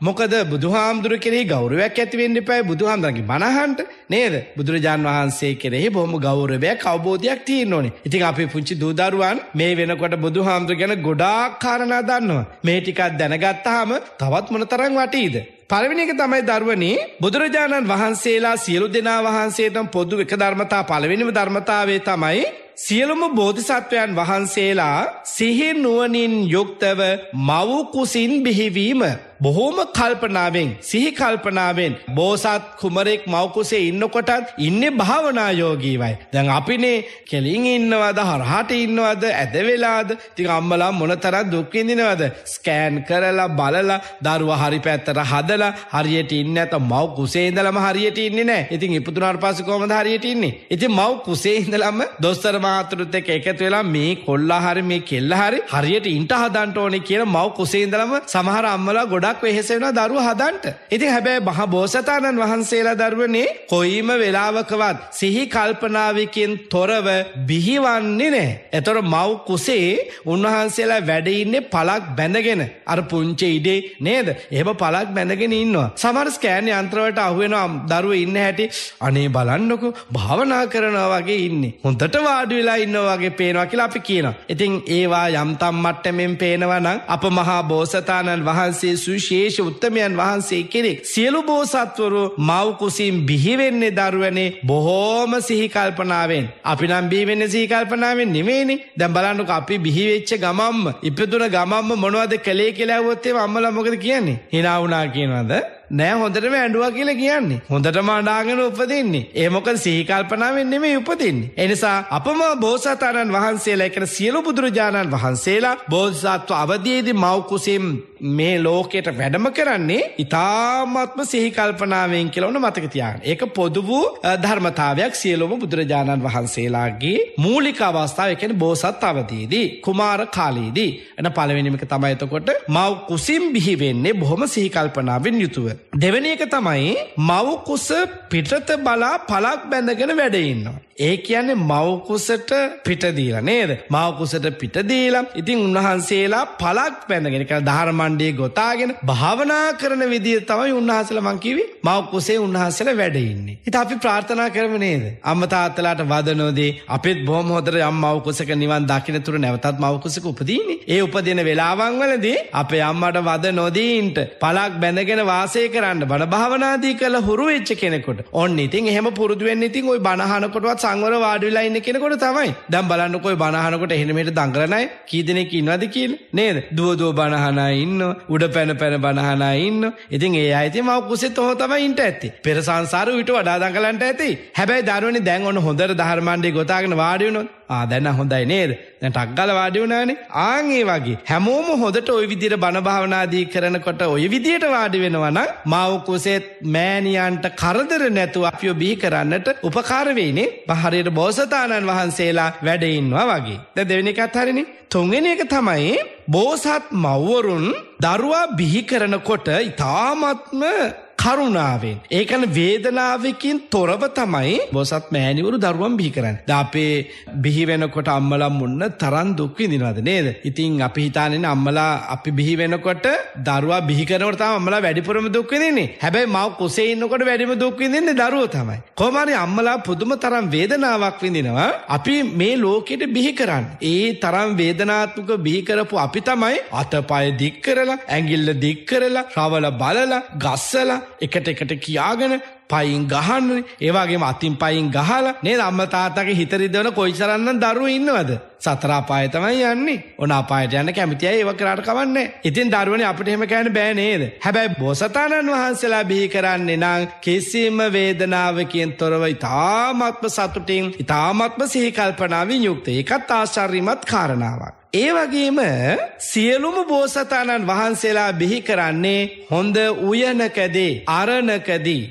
මොකද බුදුහාමුදුර කෙරෙහි ගෞරවයක් ඇති වෙන්න එපායි බුදුහාමුදුරන්ගේ බණහන්ට නේද? බුදුරජාන් වහන්සේ කෙරෙහි බොහොම ගෞරවයක් අවබෝධයක් තියෙන්න ඕනේ. ඉතින් අපේ පුංචි දූ දරුවන් මේ වෙනකොට බුදුහාමුදුර ගැන ගොඩාක් කාරණා ගන්නවා. මේ ටිකක් දැනගත්තාම තවත් මොනතරම් වටීද? පළවෙනි එක තමයි දරුවනේ බුදුරජාණන් වහන්සේලා සියලු දෙනා වහන්සේටම පොදු එක ධර්මතා පළවෙනිම ධර්මතාවය තමයි සියලුම බෝධිසත්වයන් වහන්සේලා සිහි නුවණින් යුක්තව මව් කුසින් බිහිවීම බොහෝම කල්පනාවෙන් සිහි කල්පනාවෙන් බෝසත් කුමරෙක් මවකුසේ ඉන්නකොටත් ඉන්නේ භාවනා යෝගීවයි. දැන් අපිනේ කෙලින් ඉන්නවද හරහාට ඉන්නවද ඇද වෙලාද? ඉතින් අම්මලා මොනතරම් දුක් විඳිනවද? ස්කෑන් කරලා බලලා දරුවා හරි පැත්තට හදලා හරියට ඉන්නේ නැත මව කුසේ ඉඳලම හරියට ඉන්නේ නැහැ. ඉතින් ඉපදුනාට පස්සේ කොහමද හරියට ඉන්නේ? ඉතින් මව කුසේ ඉඳලම දොස්තර මහතුරුත් එක්ක එකතු වෙලා මේ කොල්ලා හරි මේ කෙල්ලා හරි හරියට ඉන්න හදන්න ඕනේ කියලා මව කුසේ ඉඳලම සමහර අම්මලා ගොඩක් ගොඩක් වෙහෙස වෙනවා දරුවා හදන්න. ඉතින් හැබැයි මහ බෝසතාණන් වහන්සේලා දරුවනේ කොයිම වෙලාවකවත් සිහි කල්පනාවකින් තොරව බිහිවන්නේ නැහැ. ඒතර මව් කුසේ උන්වහන්සේලා වැඩ ඉන්නේ පලක් බැඳගෙන අර පුංචි ඉඩේ නේද? එහෙම පලක් බැඳගෙන ඉන්නවා. සමහර ස්කෑන් යන්ත්‍රවලට අහු වෙනවා දරුවෝ ඉන්න හැටි අනේ බලන්නකෝ භාවනා කරනවා වගේ ඉන්නේ. හොඳට වාඩි වෙලා ඉන්නවා වගේ පේනවා කියලා අපි කියනවා. ඉතින් ඒවා යම්තම් මට්ටමින් පේනවා නම් අප මහා බෝසතාණන් වහන්සේ සුවිශ සුවිශේෂ උත්තමයන් වහන්සේ කෙනෙක්. සියලු බෝසත්වරු මව්කුසින් බිහිවෙන්නේ දරුවනේ බොහෝම සිහිකල්පනාවෙන්. අපි නම් බිහිවෙන්නේ සිහිකල්පනාවෙන් නෙමෙයිනේ. දැන් බලන්නකො අපි බිහිවෙච්ච ගමම්ම ඉපදුන ගමම්ම මොනවද කළේ කියලා ඇහුවොත් එම අම්මලා මොකද කියන්නේ? hina වුණා කියනවද? නෑ හොඳටම ඇඬුවා කියලා කියන්නේ. හොඳටම අඬාගෙන උපදින්නේ. ඒ මොකද සිහි කල්පනාවෙන් නෙමෙයි උපදින්නේ. ඒ නිසා අපම බෝසතාණන් වහන්සේලා කියන සියලු බුදුරජාණන් වහන්සේලා බෝධිසත්ව අවදීදී මව් කුසින් මේ ලෝකයට වැඩම කරන්නේ ඊ타ත්ම සිහි කල්පනාවෙන් කියලා උන මතක තියාගන්න. ඒක පොදු වූ ධර්මතාවයක් සියලුම බුදුරජාණන් වහන්සේලාගේ මූලික අවස්ථාව ඒ කියන්නේ බෝසත් අවදීදී කුමාර කාලයේදී එන පළවෙනිම එක තමයි එතකොට මව් කුසින් බිහි වෙන්නේ බොහොම සිහි කල්පනාවෙන් යුතුව. දෙවෙනි එක තමයි මවකුස පිටත බලා පලක් බැඳගෙන වැඩඉන්නවා. ඒ කියන්නේ මවකුසට පිටදීලා නේද මවකුසට පිටදීලා ඉතින් උන්වහන්සේලා පලක් පැඳගෙන කර ධර්මණ්ඩිය ගොතාගෙන භාවනා කරන විදිිය තමයි උන්හසල මංකිවි මවකුසේ උන්හසල වැඩඉන්නේ. ඉත අපි ප්‍රාර්ථනා කරම නේද අම්මතාත්තලාට වදනෝදේ අපිත් බොහමෝදර යම් මවකුසක නිවන් දකිනතුර නැවතත් මවකුසක උපදීන්නේ ඒ උපදින වෙලාවංවලදී අපේ අම්මට වද නොදීන්ට පලක් බැඳගෙන වාසේ වාසය කරන්න බණ භාවනාදී කළ හුරු වෙච්ච කෙනෙකොට ඔන්න ඉතින් එහෙම පුරුදුවෙන් ඉතින් ওই බණහනකොටවත් සංවර වාඩි වෙලා ඉන්න කෙනෙකොට තමයි දැන් බලන්නකෝ ওই බණහනකොට එහෙන මෙහෙට දඟලනයි කී දෙනෙක් ඉන්නවද කියලා නේද දුව දුව බණහනා ඉන්න උඩ පැන පැන බණහනා ඉන්න ඉතින් ඒ අය ඉතින් මව කුසෙත් ඔහොම තමයි ඉන්න ඇත්තේ පෙර සංසාර ඌට වඩා දඟලන්ට ඇති හැබැයි දරුවනේ දැන් ඔන්න හොඳට ධර්මණ්ඩේ ගොතාගෙන වාඩි වෙනොත් ආ දැන හොඳයි නේද දැන් ටක් ගාලා වාඩි වුණානේ ආන් ඒ වගේ හැමෝම හොඳට ওই විදිහට බණ භාවනාදී කරනකොට ওই විදිහට වාඩි වෙනවා නම් මාව කුසෙත් මෑණියන්ට කරදර නැතුව අපිව බිහි කරන්නට උපකාර වෙයිනේ බහරියට බෝසතාණන් වහන්සේලා වැඩ ඉන්නවා වගේ දැන් දෙවෙනි එකත් හරිනේ තුන්වෙනි එක තමයි බෝසත් මව්වරුන් දරුවා බිහි කරනකොට ඊ타ත්ම කරුණාවෙන්. ඒකන වේදනාවකින් තොරව තමයි බොසත් මෑනිවරු දරුවන් බිහි කරන්න. ද අපේ බිහිවෙනකොට අම්මලම් මුන්න තරන් දුක්වි නිරද නේද. ඉතින් අපි හිතානෙන අම්මලා අපි බිහි වෙනකොට දරුවා බිහිකරවට අම්මලා වැඩිපුරම දුක්විදින්නේ. හැබැයි මව කුසේ ඉන්නකොට වැඩිම දුක්විදින්නේ දරුව තමයි. කොමරි අම්මලා පුදුම තරම් වේදනාවක් විඳිනවා. අපි මේ ලෝකෙට බිහි කරන්න. ඒ තරම් වේදනාත්මක බිහිකරපු අපි තමයි අතපය දික් කරලා ඇගිල්ල දික් කරලා රවල බලලා ගස්සලා එකට එකට කියාගෙන පයින් ගහන්න ඒවාගේම අතින් පයින් ගහලා නේ අම්ම තාතගේ හිතරිදවන කොයිසරන්න දරුව ඉන්නවද සතරාපාය තමයි යන්නේ ඕන අපායට යන්න කැමතියි ඒව කරාට කවන්නේ ඉතින් දරුවනේ අපිට එහෙම කියන්න බෑ නේද හැබැයි බෝසතාණන් වහන්සේලා බිහි කරන්නේ නම් කිසිම වේදනාවකින් තොරව ඉතාමත්ම සතුටින් ඉතාමත්ම සිහි කල්පනාවෙන් යුක්ත ඒකත් ආශ්චර්යමත් කාරණාවක් ඒ වගේම සියලුම බෝසතාණන් වහන්සේලා බිහි කරන්නේ හොඳ උයනකදේ අරණකදී.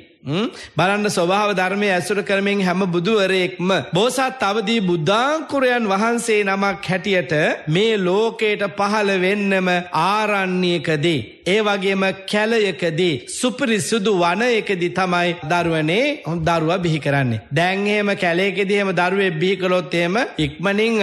බලන්න ස්වභාව ධර්මය ඇසුර කරමින් හැම බුදුවරයෙක්ම බෝසත් අවදී බුද්ධාංකුරයන් වහන්සේ නමක් හැටියට මේ ලෝකයට පහළ වෙන්නම ආරණ්‍යකදී. ඒ වගේම කැලයකදී සුපිරිසුදු වනයකදී තමයි දරුවනේ දරුවා බිහි කරන්නේ. දැන් එහෙම කැලේකදී එහෙම දරුවෙක් බිහි කළොත් එහෙම ඉක්මනින්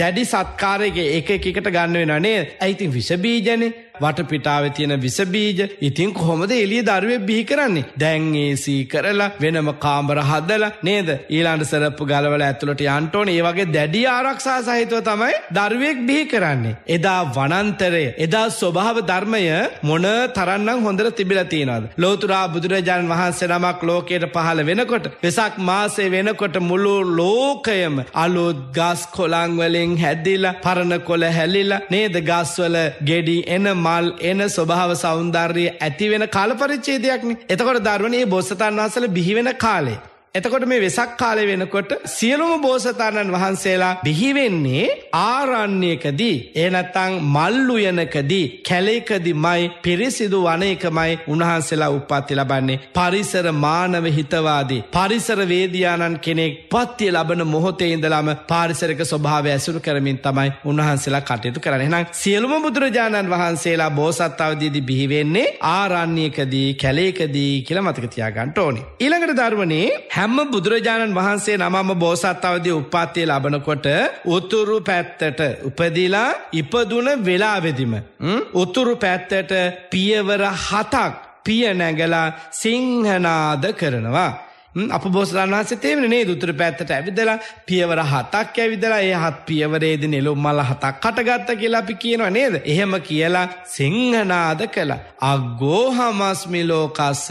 දැඩි සත්කාරයක එක එකකට ගන්න වෙනවා නේද? ඒ ඉතින් විස බීජනේ වටපිටාවේ තියෙන විස බීජ. ඉතින් කොහොමද එළිය දරුවෙක් බිහි කරන්නේ? දැන් ඒසී කරලා වෙනම කාමර හදලා නේද? ඊළඟ සරප්පු ගලවලා ඇතුළට යන්න ඕනේ. ඒ වගේ දැඩි ආරක්ෂා සහිතව තමයි දරුවෙක් බිහි කරන්නේ. එදා වනාන්තරය, එදා ස්වභාව ධර්මය මොන තරන්නම් හොඳට තිබිලා තියෙනවද. ලෝතුරා බුදුරජාණන් වහන්සේ නමක් ලෝකයට පහළ වෙනකොට වෙසක් මාසේ වෙනකොට මුළු ලෝකයම අලුත් ගස් කොළංවලින් හැදිලා පරණ කොළ හැලිලා නේද ගස්වල ගෙඩි එන මල් එන ස්වභාව සෞන්දර්යය ඇතිවෙන කාල පරිච්චේදයක්නේ. එතකොට ධර්මණයේ බොස්සතන් වහසල බිහිවෙන කාලේ. එතකොට මේ වෙසක් කාලය වෙනකොට සියලුම බෝසතාණන් වහන්සේලා බිහිවෙන්නේ ආරණ්‍යකදී එනත්තං මල්ලුයනකදී කැලේකදිමයි පිරිසිදු වනයකමයි උන්වහන්සේලා උප්පත්ති ලබන්නේ පරිසර මානව හිතවාදී පරිසර වේදියාණන් කෙනෙක් පත්තිය ලබන මොහොතේ ඉඳලාම පාරිසරික ස්වභාවය ඇසුරු කරමින් තමයි උන්වහන්සේලා කටයුතු කරන්නේ. එහෙනම් සියලුම බුදුරජාණන් වහන්සේලා බෝසත් අවදීදී බිහිවෙන්නේ ආරණ්‍යකදී කැලේකදී කියලා මතක තියාගන්න ඕනේ. ඊළඟට ධර්මනේ හැම හැම්ම බුදුරජාණන් වහන්සේ නමම බෝසත් අවදී උපාත්තය ලබනකොට උතුරු පැත්තට උපදිලා ඉපදුන වෙලාවෙදිම. උතුරු පැත්තට පියවර හතක් පිය නැගලා සිංහනාද කරනවා. අප බෝසලන් වහන්සේ තේමෙන නේද උතුර පැත්තට ඇවිදලා පියවර හතක් ඇවිදලා ඒ හත් පියවරේදී නෙළුම් මල හතක් කටගත්ත කියලා අපි කියනවා නේද? එහෙම කියලා සිංහනාද කළා. අග්ගෝ හමස්මි ලෝකස්ස,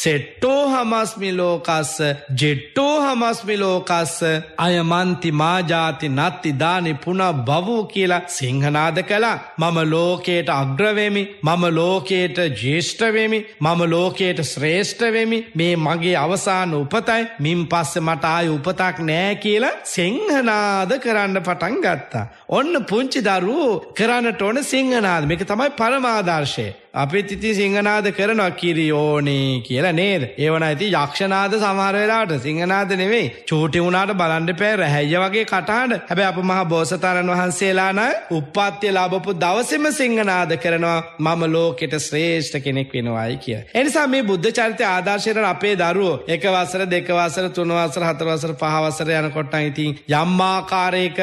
සෙට්ටෝ හමස්මි ලෝකස්ස, ජෙට්ටෝ හමස්මි ලෝකස්ස, අයමන්ති මාජාති නත්ති දානි පුන බවූ කියලා සිංහනාද කළා. මම ලෝකයට අග්‍ර වෙමි, මම ලෝකයට ජේෂ්ඨ වෙමි, මම ලෝකයට ශ්‍රේෂ්ඨ වෙමි. මේ මගේ අවසාන උපතයි මින් පස්ස මට ආය උපතක් නෑ කියලා සිංහනාද කරන්න පටන් ගත්තා. ඔන්න පුංචි දරුවෝ කරන්නට ඕන සිංහනාද මේක තමයි පරමාදර්ශය. අපිත් ඉති සිංහනාද කරනවා කිරි ඕනේ කියලා නේද. ඒවන ඇති යක්ෂනාද සමහරවෙලාට සිංහනාද නෙවෙයි චූටි වුණට බලන්ඩ පෑ රැහැජ වගේ කටාට හැබැ අප මහ බෝසතාණන් වහන්සේලාන උපත්ය ලාබපු දවසම සිංහනාද කරනවා මම ලෝකෙට ශ්‍රේෂ්ඨ කෙනෙක් වෙනවායි කිය. එනිසා මේ බුද්ධ චරිතය ආදර්ශයට අපේ දරුවෝ එක වසර දෙකවසර තුනවසර හතරවසර පහවසර යනකොට්ට ඉතින් යම්මාකාරයක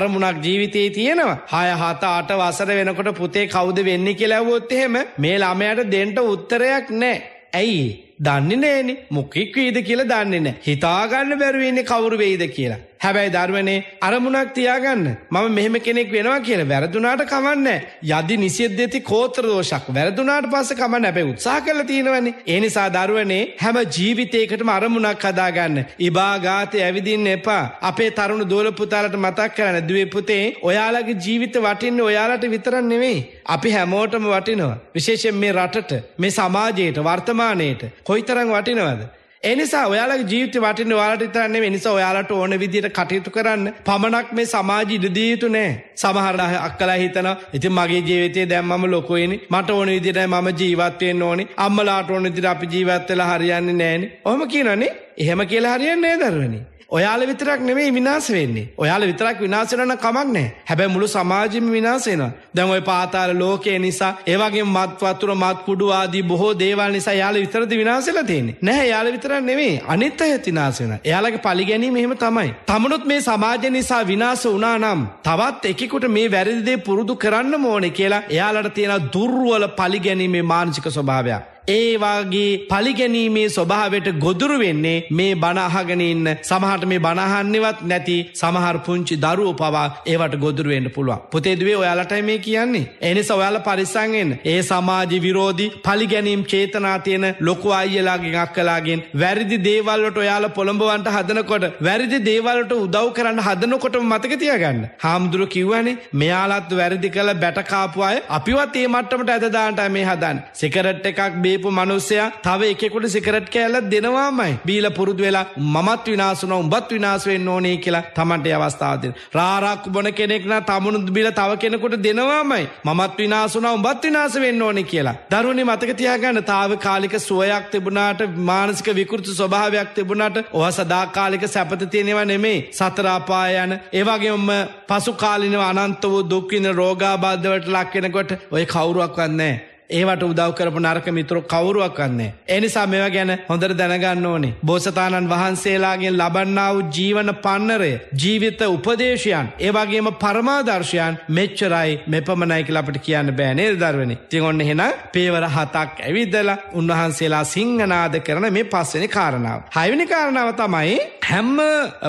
අරමුණක් ජීවිතයේ තියෙනවා. හය හත අට වසර වෙනකොට පුතේ කෞද වෙන්න කෙලැවොත් එහෙම මේ ළමයට දෙන්න උත්තරයක් නැහැ. ඇයි? දන්නේ නෑනේ මොකෙක් වේද කියලා දන්නේ නෑ. හිතාගන්න බැරුව ඉන්නේ කවුරු වෙයිද කියලා. හැබැයි ධර්මනේ අරමුණක් තියාගන්න. මම මෙහෙම කෙනෙක් වෙනවා කියලා වැරදුනාට කමන්නේ යදි නිසියද්දේති කෝත්‍ර දෝෂක්. වැරදුනාට පස්සේ කමන්නේ හැබැයි උත්සාහ කරලා තියෙනවනේ. ඒ නිසා ධර්මනේ හැම ජීවිතයකටම අරමුණක් හදාගන්න. ඉබාගාතේ ඇවිදින්න එපා. අපේ තරුණ දෝල පුතාලට මතක් කරන්න දුවේ පුතේ ඔයාලගේ ජීවිත වටින්නේ ඔයාලට විතරක් නෙමෙයි. අපි හැමෝටම වටිනවා. විශේෂයෙන් මේ රටට, මේ සමාජයට, වර්තමානයේට කොයිතරම් වටිනවද? ඒ නිසා ඔයාලගේ ජීවිතේ වටින්නේ ඔයාලට විතරක් නෙමෙයි. ඒ නිසා ඔයාලට ඕන විදිහට කටයුතු කරන්න. පමණක් මේ සමාජෙ ඉඩ දිය යුතු නෑ. සමහර අක්කලා හිතනවා, "ඉතින් මගේ ජීවිතේ දැන් මම ලොකුයිනේ. මට ඕන විදිහට මම ජීවත් වෙන්න ඕනේ. අම්මලාට ඕන විදිහට අපි ජීවත් වෙලා හරියන්නේ නෑනේ." ඔහොම කියනවනේ. එහෙම කියලා හරියන්නේ නෑ දරුවනේ. ඔයාල විතරක් නෙමේ විනාස වෙන්නේ ඔයාල විතරක් විනාසෙනන කමක් නෑ හැබැ මුළු සමාජම විනාසේෙන දැන් ඔය පාතාල ලෝකය නිසා ඒවගේ මත් වතුර මත් කුඩු ආදී බොහෝ දේවල් නිසා යාල විතරද විනාසල තියෙන්නේ නැහැ යාල විතර නෙමේ අනිත් අය තිනාසෙන එයාලගේ පලිගැනීම එහෙම තමයි තමනුත් මේ සමාජය නිසා විනාස වනා නම් තවත් එකෙකුට මේ වැරදිදේ පුරුදු කරන්න ඕනේ කියලා එයාලට තියෙන දුර්ුවල පලිගැනීමේ මානසික ස්වභාවයක් ඒවාගේ පලිගැනීමේ ස්වභාවට ගොදුරු වෙන්නේ මේ බණහගෙන ඉන්න සමහට මේ බණහන්නවත් නැති සමහර පුංචි දරුවෝ පවා ඒවට ගොදුරුවෙන්ට පුළුවන්. පුතේදුවේ ඔයාලටයි මේ කියන්නේ. එනිස ඔයාල පරිසංගෙන් ඒ සමාජ විරෝධී පලිගැනීම් චේතනා තියෙන ලොකු අයියලාගෙන් අක්කලාගෙන් වැරදි දේවල්ලට ඔයාල පොළඹවන්ට හදනකොට වැරදි දේවල්ට උදව් කරන්න හදනකොට මතක තියාගන්න. හාමුදුරු කිව්වනේ මෙයාලත් වැරදි කළ බැටකාපු අය අපිවත් ඒ මට්ටමට ඇදදාන්ට මේ හදන්. සිකරට් එකක් බේ බේපු මනුස්සයා තව එකෙකුට සිකරට් කෑල්ල දෙනවාමයි. බීල පුරුදු වෙලා මමත් විනාශ වුණා උඹත් විනාශ වෙන්න ඕනේ කියලා Tamante අවස්ථාව දෙන. රාරක් බොන කෙනෙක් නම් තමනුත් බීල තව කෙනෙකුට දෙනවාමයි. මමත් විනාශ වුණා උඹත් විනාශ වෙන්න ඕනේ කියලා. දරුවනේ මතක තියාගන්න తాවකාලික සුවයක් තිබුණාට මානසික විකෘති ස්වභාවයක් තිබුණාට ඔහ සදාකාලික සැපත තියෙනවා නෙමෙයි. සතර අපාය යන ඒ වගේම පසුකාලීනව අනන්ත වූ දුක් විඳ රෝගාබාධවලට ලක් වෙනකොට ඔය කවුරුවක්වත් නැහැ. ඒවට උදව් කරපු නරක මිතුරු කවුරුවක් වන්නේ. එනිසා මෙව ගැන හොඳර දැනගන්න ඕනි. බෝසතාණන් වහන්සේලාගෙන් ලබන්නාව ජීවන පන්නරය ජීවිත උපදේශයන් ඒවාගේම පරමාදර්ශයන් මෙච්චරයි මෙපමණයි කියලා අපිට කියන්න බෑ නේද දරුවනි. ඉතින් ඔන්න එහෙනම් පේවර හතක් ඇවිදලා උන්වහන්සේලා සිංහනාද කරන මේ පස්වෙනි කාරණාව. හයවෙනි කාරණාව තමයි හැම්ම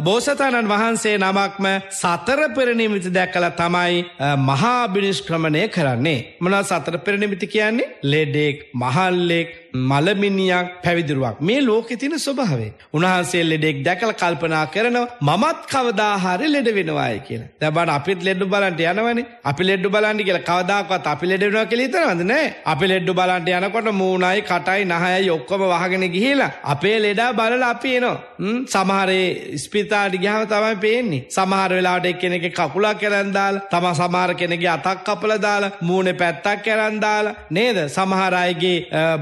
බෝසතාණන් වහන්සේ නමක්ම සතර පෙරනිමිති දැකලා තමයි මහා බිනිෂ්ක්‍රමණය කරන්නේ. මොනා සතර පෙරනිමිති කියන්නේ ලෙඩෙක් මහල්ලෙක් මලමිනියක් පැවිදිරුවක් මේ ලෝකෙ තින ස්වභාවේ. උන්හන්සේ ලෙඩෙක් දැකල කල්පනා කරනවා මමත් කවදාහාරි ලෙඩ වෙනවාය කියලා. දැබට අපිත් ලෙඩ්ඩු බලන්ට යනවනි අපි ලෙඩ්ඩු බලන්ඩි කියලා කවදාකවත් අපි ලෙඩ වෙනවා කියලා හිතනවද නෑ. අපි ලෙඩ්ඩු බලන්ට යනකොට මූණයි කටයි නහයයි ඔක්කොම වහගෙන ගිහිලා අපේ ලෙඩා බලලා අපි එනවා. සමහර සමහරේ ස්පිතාට ගහම තමයි පේන්නේ සමහර වෙලාට කෙනෙක කකුලක් කරන්දාල් තම සමහර කෙනෙගේ අතක් කපල දාලා මූුණ පැත්තක් කරන්දාල නේද සමහරයගේ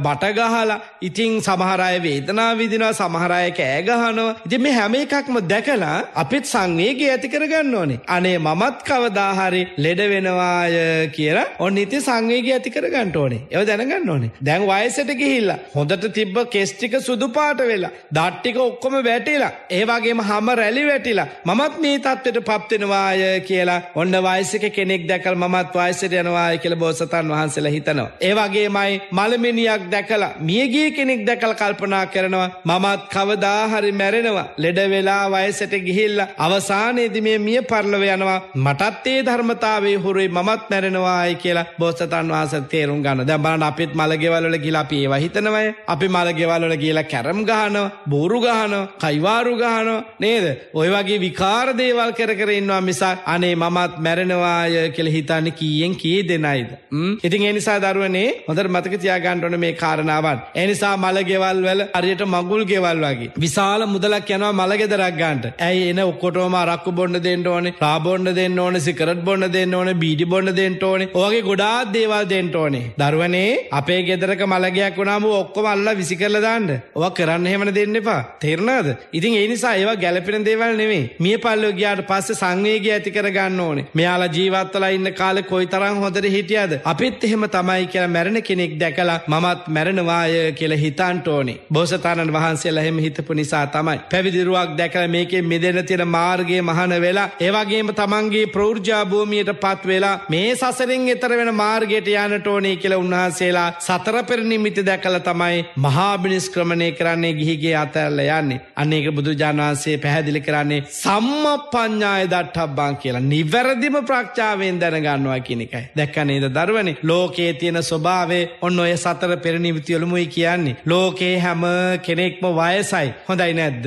බටගහලා ඉතිං සමහරය වේදනා විදිනවා සමහරය කෑගහනව ඉති මේ හැම එකක්ම දැකලා අපිත් සංවේගේ ඇති කරගන්න ඕනේ අනේ මමත් කවදාහරි ලෙඩ වෙනවාය කියර ඔන්න ඉති සංවේගේ ඇති කරගන්න ඕනේ එව දැනගන්න ඕනේ දැන් වයසට ගිහිල්ලා හොඳට තිබ්බ කෙස්ටික සුදු පාට වෙලා දට්ටික ඔක්කොම වැටේලා ඒ වගේම හැම රැලි වැටිලා මමත් මේ தත්වෙට පත් වෙනවාය කියලා ඔන්න වයසක කෙනෙක් දැකලා මමත් වයසට යනවාය කියලා බෝසතාණන් වහන්සේලා හිතනවා. ඒ වගේමයි මලමිනියක් දැකලා මියගිය කෙනෙක් දැකලා කල්පනා කරනවා මමත් කවදා හරි මැරෙනවා. ලෙඩ වෙලා වයසට ගිහිල්ලා අවසානයේදී මේ මිය පරලව යනවා. මටත් ඒ ධර්මතාවයේ හොරේ මමත් මැරෙනවායි කියලා බෝසතාණන් වහන්සේ තේරුම් ගන්නවා. දැන් බලන්න අපිත් මලගෙවල් වල ගිහිලා අපි ඒවා හිතනවායි. අපි මලගෙවල් වල ගිහිලා කැරම් ගහනවා, බෝරු ගහනවා, කයිවාරු ගහනෝ නේද ඔය වගේ විකාර දේවල් කර කර ඉන්නවා මිසක් අනේ මමත් මැරෙනවාය කියලා හිතන්නේ කීයෙන් කී දෙනයිද ම් ඉතින් ඒ නිසා දරුවනේ හොඳට මතක තියාගන්න ඕනේ මේ කාරණාවන් ඒ නිසා මල ගෙවල් වල හරියට මඟුල් ගෙවල් වගේ විශාල මුදලක් යනවා මල ගෙදරක් ගන්නට ඇයි එන ඔක්කොටම අරක්කු බොන්න දෙන්න ඕනේ රා බොන්න දෙන්න ඕනේ සිගරට් බොන්න දෙන්න ඕනේ බීඩි බොන්න දෙන්න ඕනේ ඔයගේ ගොඩාක් දේවල් දෙන්න ඕනේ දරුවනේ අපේ ගෙදරක මලගයක් වුණාම ඔක්කොම අල්ලා විසි කරලා දාන්න ඔවා කරන්න එහෙමන දෙන්න එපා තේරුණාද ඉතින් ඒ නිසා ඒවා ගැලපෙන දේවල් නෙමේ මිය පල්ලෝ ගියාට පස්සේ සංවේගය ඇති කරගන්න ඕනේ. මෙයාලා ජීවත්වලා ඉන්න කාලේ කොයිතරම් හොඳට හිටියද? අපිත් එහෙම තමයි කියලා මැරෙන කෙනෙක් දැකලා මමත් මැරෙනවාය කියලා හිතන්ට ඕනේ. බෝසතාණන් වහන්සේලා එහෙම හිතපු නිසා තමයි. පැවිදිරුවක් දැකලා මේකේ මෙදෙන තියෙන මාර්ගයේ මහාන වෙලා ඒවගේම තමන්ගේ ප්‍රෞර්ජා භූමියට පත් වෙලා මේ සසරින් එතර වෙන මාර්ගයට යන්නට ඕනේ කියලා උන්වහන්සේලා සතර පෙර නිමිති දැකලා තමයි මහා බිනිස්ක්‍රමණය කරන්නේ ගිහිගේ අතහැරලා යන්නේ. අන්න ඒක බුදු බුදුරජාණන් වහන්සේ පැහැදිලි කරන්නේ සම්ම පඤ්ඥාය දට්ටබ්බං කියලා නිවැරදිම ප්‍රක්ෂාවෙන් දැනගන්නවා කියනෙකයි. දැක්ක නේද දරුවනි ලෝකයේ තියෙන ස්වභාවේ ඔන්න ඔය සතර පෙරනිවිතියොළුමුයි කියන්නේ. ලෝකයේ හැම කෙනෙක්ම වයසයි හොඳයි නැද්ද.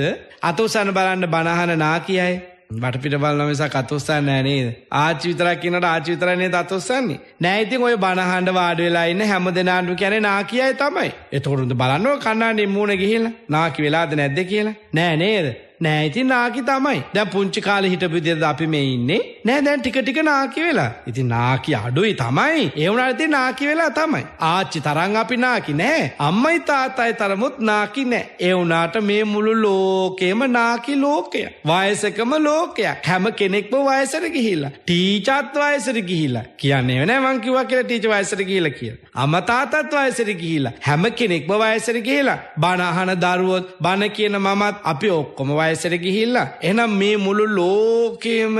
අතුසන බලන්න බණහන නා කියයි. බටපිට බලන නිසා කතොස්සන්න නෑ නේද? ආච්චි විතරක් ඉන්නට ආච්චි විතරයි නේද අතොස්සන්නේ. නෑ ඉතින් ඔය බණ අහන්න වාඩි වෙලා ඉන්න හැම දෙනාටම කියන්නේ නාකියයි තමයි. එතකොට බලන්න කන්නාඩි මූණ ගිහිල්ලා නාකි වෙලාද නැද්ද කියලා. නෑ නේද? නෑ ඉතින් නාකි තමයි දැ පුංචි කාල හිටපුදෙද අපි මේ ඉන්නේ නෑ දැන් ටික ටික නාකි වෙලා ඉති නාකි අඩුයි තමයි ඒවුණනති නාකි වෙලා තමයි ආච්චි තරං අපි නාකි නෑ අම්මයි තාතයි තරමුත් නාකි නෑ ඒවුනාට මේ මුළු ලෝකේම නාකි ලෝකය වයසකම ලෝකයක් හැම කෙනෙක්ම වයසර ගිහිල්ලා ටීචත් වයසර ගිහිලා කියන්නේ වෙන මංකිව කියල ටීච වයසර ගිහිල කිය අම තාතත් වයසර ගිහිලා හැම කෙනෙක්ම වයසර ගිහිලා බණහන දරුවොත් බණ කියන මමත් අපි ඔක්කොම වය වයසට ගිහිල්ලා එහෙනම් මේ මුළු ලෝකයේම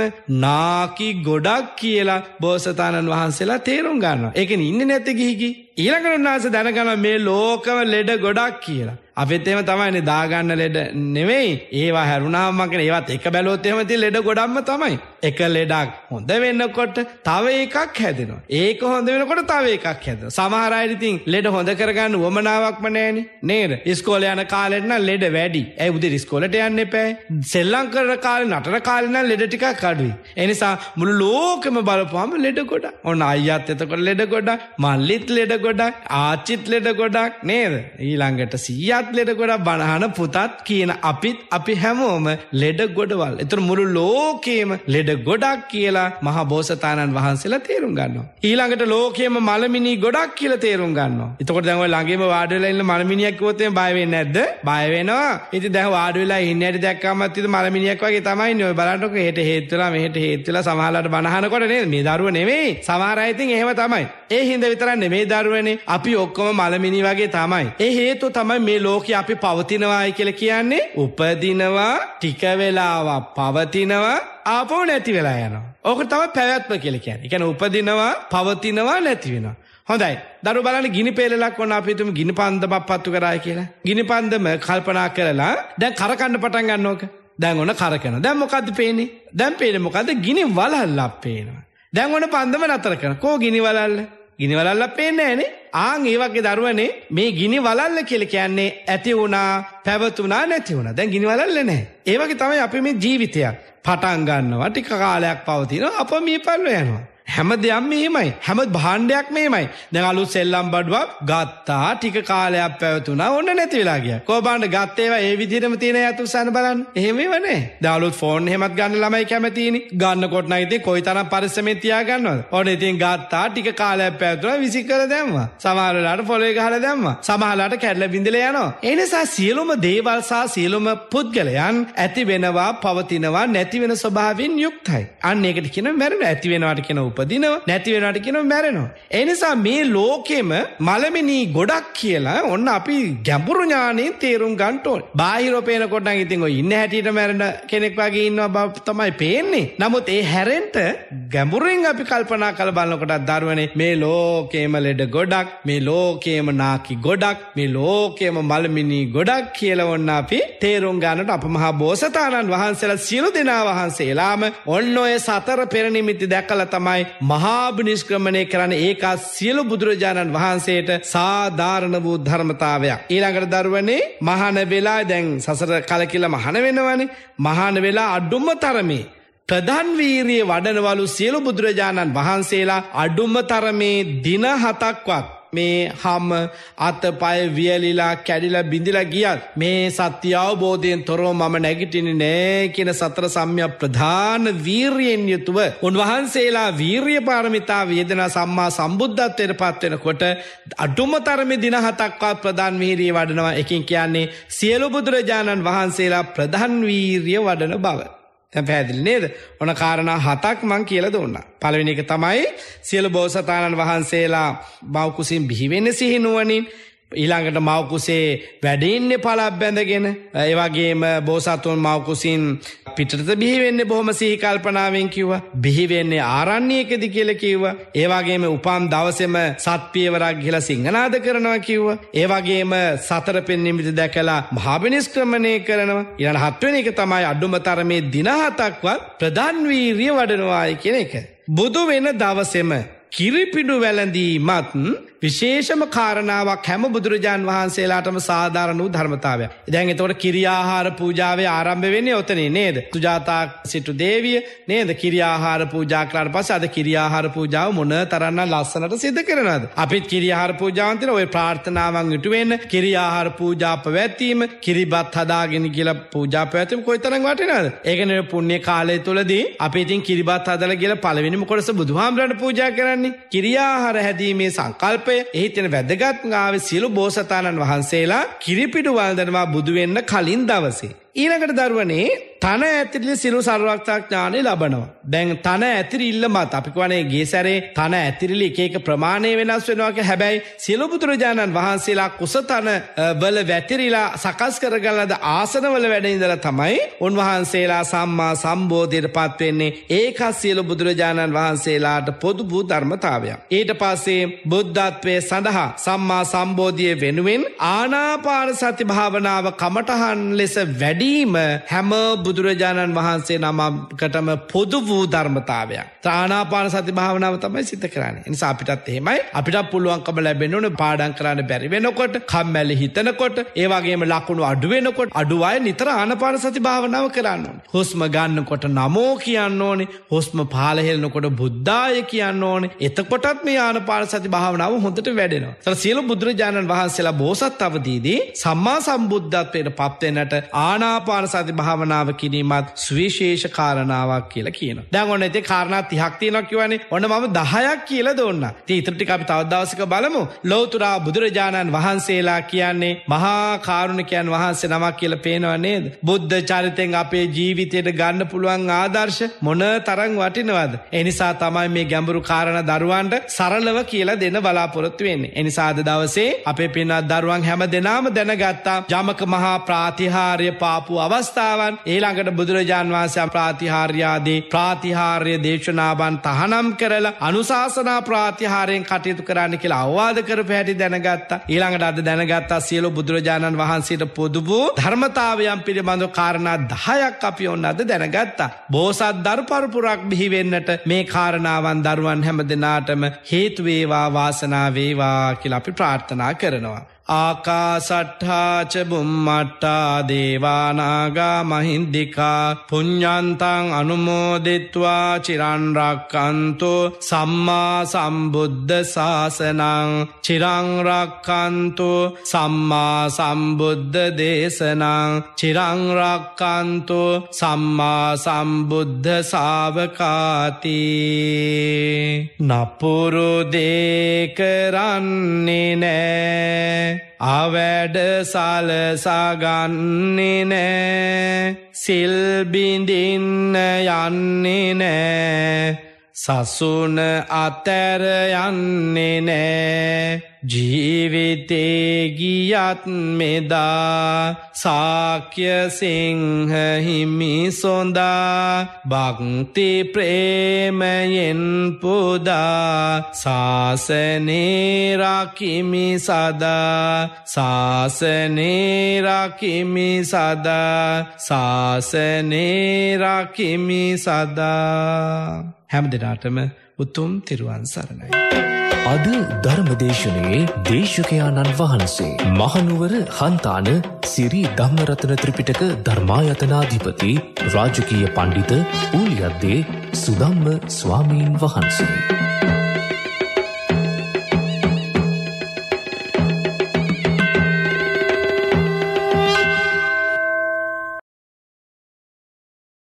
නාකි ගොඩක් කියලා බෝසතාණන් වහන්සේලා තේරුම් ගන්නවා. ඒකෙන් ඉන්නේ නැති ගිහිකි. ඊළඟට උන්වහන්සේ දැනගන මේ ලෝකම ලෙඩ ගොඩක් කියලා. අපිත් එහෙම තමයිනේ දාගන්න ලෙඩ නෙමෙයි. ඒවා හැරුණාම මගෙන ඒවත් එක බැලුවොත් එහෙම තියෙන ලෙඩ ගොඩක්ම තමයි. එක ලෙඩක් හොඳ වෙන්නකොට තව එකක් හැදෙනවා. ඒක හොඳ වෙනකොට තව එකක් හැදෙනවා. සමහර අය ඉතින් ලෙඩ හොඳ කරගන්න උවමනාවක්ම නැහෙනේ. නේද? ඉස්කෝලේ යන කාලෙට නම් ලෙඩ වැඩි. ඒ උදේ ඉස්කෝලේට යන්න එපා. සෙල්ලම් කරන කාලේ නටන කාලේ නම් ලෙඩ ටිකක් අඩුයි. ඒ නිසා මුළු ලෝකෙම බලපුවාම ලෙඩ ගොඩක්. ඔන්න අයියාත් එතකොට ලෙඩ ගොඩක්, මල්ලිත් ලෙඩ ගොඩක්, ආච්චිත් ලෙඩ ගොඩක් නේද? ඊළඟට සීයාත් ලෙඩ ගොඩක්, බණහන පුතත් කියන අපිත් අපි හැමෝම ලෙඩ ගොඩවල්. ඒතර මුළු ලෝකෙම ලෙඩ ලෙඩ ගොඩක් කියලා මහ බෝසතාණන් වහන්සේලා තේරුම් ගන්නවා. ඊළඟට ලෝකයේම මළමිනි ගොඩක් කියලා තේරුම් ගන්නවා. එතකොට දැන් ඔය ළඟේම වාඩි වෙලා ඉන්න මළමිනියක් කිව්වොත් එහෙම බය වෙන්නේ නැද්ද? බය වෙනවා. ඉතින් දැන් වාඩි වෙලා ඉන්න හැටි දැක්කම අත්තිද මළමිනියක් වගේ තමයි ඉන්නේ. ඔය බලන්නකො එහෙට හේත් වෙලා මෙහෙට හේත් වෙලා සමහරලාට බනහනකොට නේද? මේ දරුව නෙමෙයි. සමහර අය ඉතින් එහෙම තමයි. ඒ හින්දා විතරක් නෙමෙයි දරුවනේ. අපි ඔක්කොම මළමිනි වගේ තමයි. ඒ හේතුව තමයි මේ ලෝකේ අපි පවතිනවායි කියලා කියන්නේ උපදිනවා ටික වෙලාවක් පවතිනවා ආපහු නැති වෙලා යනවා. ඕක තමයි පැවැත්ම කියලා කියන්නේ. ඒ කියන්නේ උපදිනවා, පවතිනවා, නැති වෙනවා. හොඳයි. දරු බලන්න ගිනි පෙළලක් වුණ අපි හිතමු ගිනි පන්දමක් පත්තු කරායි කියලා. ගිනි පන්දම කල්පනා කරලා දැන් කරකන්න පටන් ගන්න ඕක. දැන් ඔන කරකනවා. දැන් මොකද්ද පේන්නේ? දැන් පේන්නේ මොකද්ද? ගිනි වලල්ලක් පේනවා. දැන් ඔන පන්දම නතර කරනවා. කෝ ගිනි වලල්ල? ගිනි වලල්ලක් පේන්නේ නැහනේ. ආන් ඒ වගේ දරුවනේ මේ ගිනි වලල්ල කියලා කියන්නේ ඇති වුණා, පැවතුණා නැති වුණා. දැන් ගිනි වලල්ල නැහැ. ඒ වගේ තමයි අපි මේ ජීවිතය පටන් ගන්නවා, ටික කාලයක් පවතිනවා, අප මේ පල්ල යනවා. හැම දෙයක්ම එහෙමයි. හැම භාණ්ඩයක්ම එහෙමයි. දැන් අලුත් සෙල්ලම් බඩුවක් ගත්තා ටික කාලයක් පැවතුණා ඕන්න නැති වෙලා ගියා. කොහොම බාණ්ඩ ගත්ත ඒවා ඒ විදිහටම තියෙන අයතුසන බලන්න. එහෙම ඒවා නෑ. දැන් අලුත් ෆෝන් එහෙමත් ගන්න ළමයි කැමතියිනේ. ගන්නකොට නම් ඉතින් කොයිතරම් පරිස්සමෙන් තියාගන්නවද? ඕන ඉතින් ගත්තා ටික කාලයක් පැවතුණා විසි කර දැම්මා. සමහර වෙලාවට පොළවේ ගහලා දැම්මා. සමහර වෙලාවට කැඩලා බිඳලා යනවා. ඒ නිසා සියලුම දේවල් සහ සියලුම පුද්ගලයන් ඇති වෙනවා පවතිනවා නැති වෙන ස්වභාවයෙන් යුක්තයි. අන්න ඒකට කියන මරණ ඇති වෙනවාට කියන උපදිනවා නැති වෙනවට කියනවා මැරෙනවා. ඒ නිසා මේ ලෝකෙම මලමිනී ගොඩක් කියලා ඔන්න අපි ගැඹුරු ඥානෙන් තේරුම් ගන්න ඕනේ. බාහිරව පේනකොට නම් ඉතින් ඔය ඉන්න හැටියට මැරෙන කෙනෙක් වගේ ඉන්නවා බව තමයි පේන්නේ. නමුත් ඒ හැරෙන්න ගැඹුරින් අපි කල්පනා කළ බලනකොට දරුවනේ මේ ලෝකෙම ලෙඩ ගොඩක්, මේ ලෝකෙම නාකි ගොඩක්, මේ ලෝකෙම මලමිනී ගොඩක් කියලා ඔන්න අපි තේරුම් ගන්නට අපමහා බෝසතාණන් වහන්සේලා සියලු දෙනා වහන්සේලාම ඔන්න ඔය සතර පෙරනිමිති දැකලා තමයි මහාභිනිෂ්ක්‍රමණය කරන ඒකා සියලු බුදුරජාණන් වහන්සේට සාධාරණ වූ ධර්මතාවයක්. ඊළඟට දරුවනේ මහන වෙලා දැන් සසර කලකිල මහන වෙනවනේ මහන වෙලා අඩුම තරමේ. ප්‍රධන් වීරිය වඩනවලු සියලු බුදුරජාණන් වහන්සේලා අඩුම තරමේ දින හතක්වත් මේ හම අතපය වියලිලා කැඩිලා බිඳිලා ගියත් මේ සත්‍ය අවබෝධයෙන් තොරෝ මම නැගිටිනි නෑ කියන සතර සම්ය ප්‍රධාන වීර්යෙන් යුතුව උන්වහන්සේලා වීර්ය පාරමිතා වේදනා සම්මා සම්බුද්ධත්වයට පත්වෙනකොට අඩුම තරමි දින හතක්වත් ප්‍රධාන් වීරිය වඩනවා එකින් කියන්නේ සියලු බුදුරජාණන් වහන්සේලා ප්‍රධාන් වීරිය වඩන බව. දැන් පැහැදිලි නේද? ඔන කාරණා හතක් මං කියලා දුන්නා. පළවෙනි එක තමයි සියලු බෝසතාණන් වහන්සේලා බෞකුසින් බිහි වෙන සිහි නුවණින් ඊළඟට මවකුසේ වැඩින්නේ පලක් බැඳගෙන ඒවගේම බෝසතුන් මවකුසින් පිටත බිහිවෙන්න බොහොම සිහිකල්පනාවෙන් කිව්ව බිහිවෙන්නේ ආරන්නේකද කියල කිව්ව ඒවාගේම උපම් දවසෙම සත්පියවරක් ගිල සිංහනාද කරනවා කිව්ව ඒවාගේම සතර පෙන් නිමිති දැකලා භාවිනිස්ක්‍රමණය කරනවා ඉරන හත්වෙන එක තමයි අඩුම තරමේ දිනහතක්වත් ප්‍රධන්වීරිය වඩනවාය කෙනෙක. බුදු වෙන දවසෙම කිරිපිඩු වැලඳීමත් විශේෂම කාරණාවක් හැම බුදුරජාන් වහන්සේලාටම සාධාරණ වූ ධර්මතාවය. දැන් එතකොට කිරියාහාර පූජාවේ ආරම්භ වෙන්නේ ඔතන නේද. තුජාතා සිටු දේවිය නේද කිරියාහාර පූජාකරට පස අද කිරියාහාර පූජාව මොන තරන්න ලස්සනට සිද කරනද. අපිත් කිරියාහාර පූජාන්තන ඔය ප්‍රාර්ථනාවන් ඉටුවෙන්න කිරියාහාර පූජාප වැත්වීම කිරිබත් හදාගෙන කියල පූජාප ඇතිම කොයිතරන් වටනද. ඒකන පුුණ්‍ය කාලය තුළදී අපිතින් කිරිබත් හදල කියල පලවෙනිම කොටස බුදුහාම්රට පූජා කරන කරන්නේ කිරියාහාර හැදීමේ සංකල්පය එහි තියෙන වැදගත්ම ආවේ සියලු බෝසතාණන් වහන්සේලා කිරිපිඩු වළඳනවා බුදු වෙන්න කලින් දවසේ ඊළඟට දරුවනේ තන ඇතිරිලි සිරු සර්වක්තාඥානය ලබනවා. දැන් තන ඇතිරිල්ල මත් අපි කියන්නේ ගේ සැරේ තන ඇතිරිලි එක එක ප්‍රමාණය වෙනස් වෙනවා හැබැයි සිළු බුදුරජාණන් වහන්සේලා කුස තන වල වැතිරිලා සකස් කරගලද ආසනවල වැඩ ඉඳලා තමයි උන්වහන්සේලා සම්මා සම්බෝධියටපත් වෙන්නේ. ඒක සිළු බුදුරජාණන් වහන්සේලාට පොදු වූ ධර්මතාවයක්. ඊට පස්සේ බුද්ධත්වයේ සඳහා සම්මා සම්බෝධිය වෙනුවෙන් ආනාපාන සති භාවනාව කමඨහන් ලෙස වැඩි දැකීම හැම බුදුරජාණන් වහන්සේ නමකටම පොදු වූ ධර්මතාවයක් ත්‍රාණාපාන සති භාවනාව තමයි සිත කරන්නේ නිසා අපිටත් එහෙමයි අපිට පුළුවන්කම ලැබෙන ඕන පාඩම් කරන්න බැරි වෙනකොට කම්මැලි හිතනකොට ඒ වගේම ලකුණු අඩු වෙනකොට අඩු අය නිතර ආනපාන සති භාවනාව කරන්න ඕනේ හුස්ම ගන්නකොට නමෝ කියන්න ඕනේ හුස්ම පහළ හෙලනකොට බුද්ධාය කියන්න ඕනේ එතකොටත් මේ ආනපාන සති භාවනාව හොඳට වැඩෙනවා තර සියලු බුදුරජාණන් වහන්සේලා බෝසත් අවදීදී සම්මා සම්බුද්ධත්වයට පත්වෙනට ආනා ආනාපාන සති භාවනාව කිරීමත් ස්විශේෂ කාරණාවක් කියලා කියන. දැන් ඔන්න එතේ කාරණා 30ක් තියෙනවා කියවනේ. ඔන්න මම 10ක් කියලා දුන්නා. ඉතින් ඊටර ටික අපි තව දවසක බලමු. ලෞතුරා බුදුරජාණන් වහන්සේලා කියන්නේ මහා කරුණිකයන් වහන්සේ නමක් කියලා පේනව නේද? බුද්ධ චරිතෙන් අපේ ජීවිතයට ගන්න පුළුවන් ආදර්ශ මොන තරම් වටිනවද? ඒ නිසා තමයි මේ ගැඹුරු කාරණා දරුවන්ට සරලව කියලා දෙන්න බලාපොරොත්තු වෙන්නේ. ඒ නිසා අද දවසේ අපේ පින්වත් දරුවන් හැම දෙනාම දැනගත්තා ජමක මහා ප්‍රාතිහාර්ය පා ආපු අවස්ථාවන් ඒළඟට බුදුරජාන් වහන්සේ ප්‍රාතිහාර්යාදී ප්‍රාතිහාර්ය දේශනාවන් තහනම් කරලා අනුශාසනා ප්‍රාතිහාරයෙන් කටයුතු කරන්න කියලා අවවාද කරපු හැටි දැනගත්තා ඊළඟට අද දැනගත්තා සියලු බුදුරජාණන් වහන්සේට පොදුබූ ධර්මතාවයම් පිළිබඳ කාරණා දහයක් අපි ඔන්න අද දැනගත්තා බෝසත් දර්පරපුරක් බිහිවෙන්නට මේ කාරණාවන් දරුවන් හැම දෙනාටම හේතුවේවා වාසනාවේවා කියලා අපි ප්‍රාර්ථනා කරනවා. ආකාසට්ඨාචබුම්මට්ටා දේවානාගා මහින්දිකා පුඤ්ඥන්තං අනුමෝදිත්වා චිරන්රක්කන්තු සම්මා සම්බුද්ධ සාසනං චිරංරක්කන්තු සම්මා සම්බුද්ධ දේශනං චිරංරක්කන්තු සම්මා සම්බුද්ධ සාවකාති නපුරු දේකරන්නේ නෑ අවැඩ සලසාගන්නේ නෑ සිල්බිඳින්න යන්නේ නෑ සසුන අතැර යන්නේ නෑ ජීවිතේගියත් මෙදා සාක්‍යසිංහහිමි සොඳා භක්ති ප්‍රේමයෙන් පුදා සාසනේරකිමි සදා සාසනේරකිමි සදා සාසනේරකිමි සදා හැම දෙනාටම උතුම් තිරුවන් සරණයි. අද ධර්මදේශනයේ දේශකයාණන් වහන්සේ මහනුවර හන්තාන සිරි ධම්මරතන ත්‍රිපිටක ධර්මායතනාධිපති රාජකීය පණ්ඩිත ඌලියද්දේ සුදම්ම ස්වාමීන් වහන්සේ.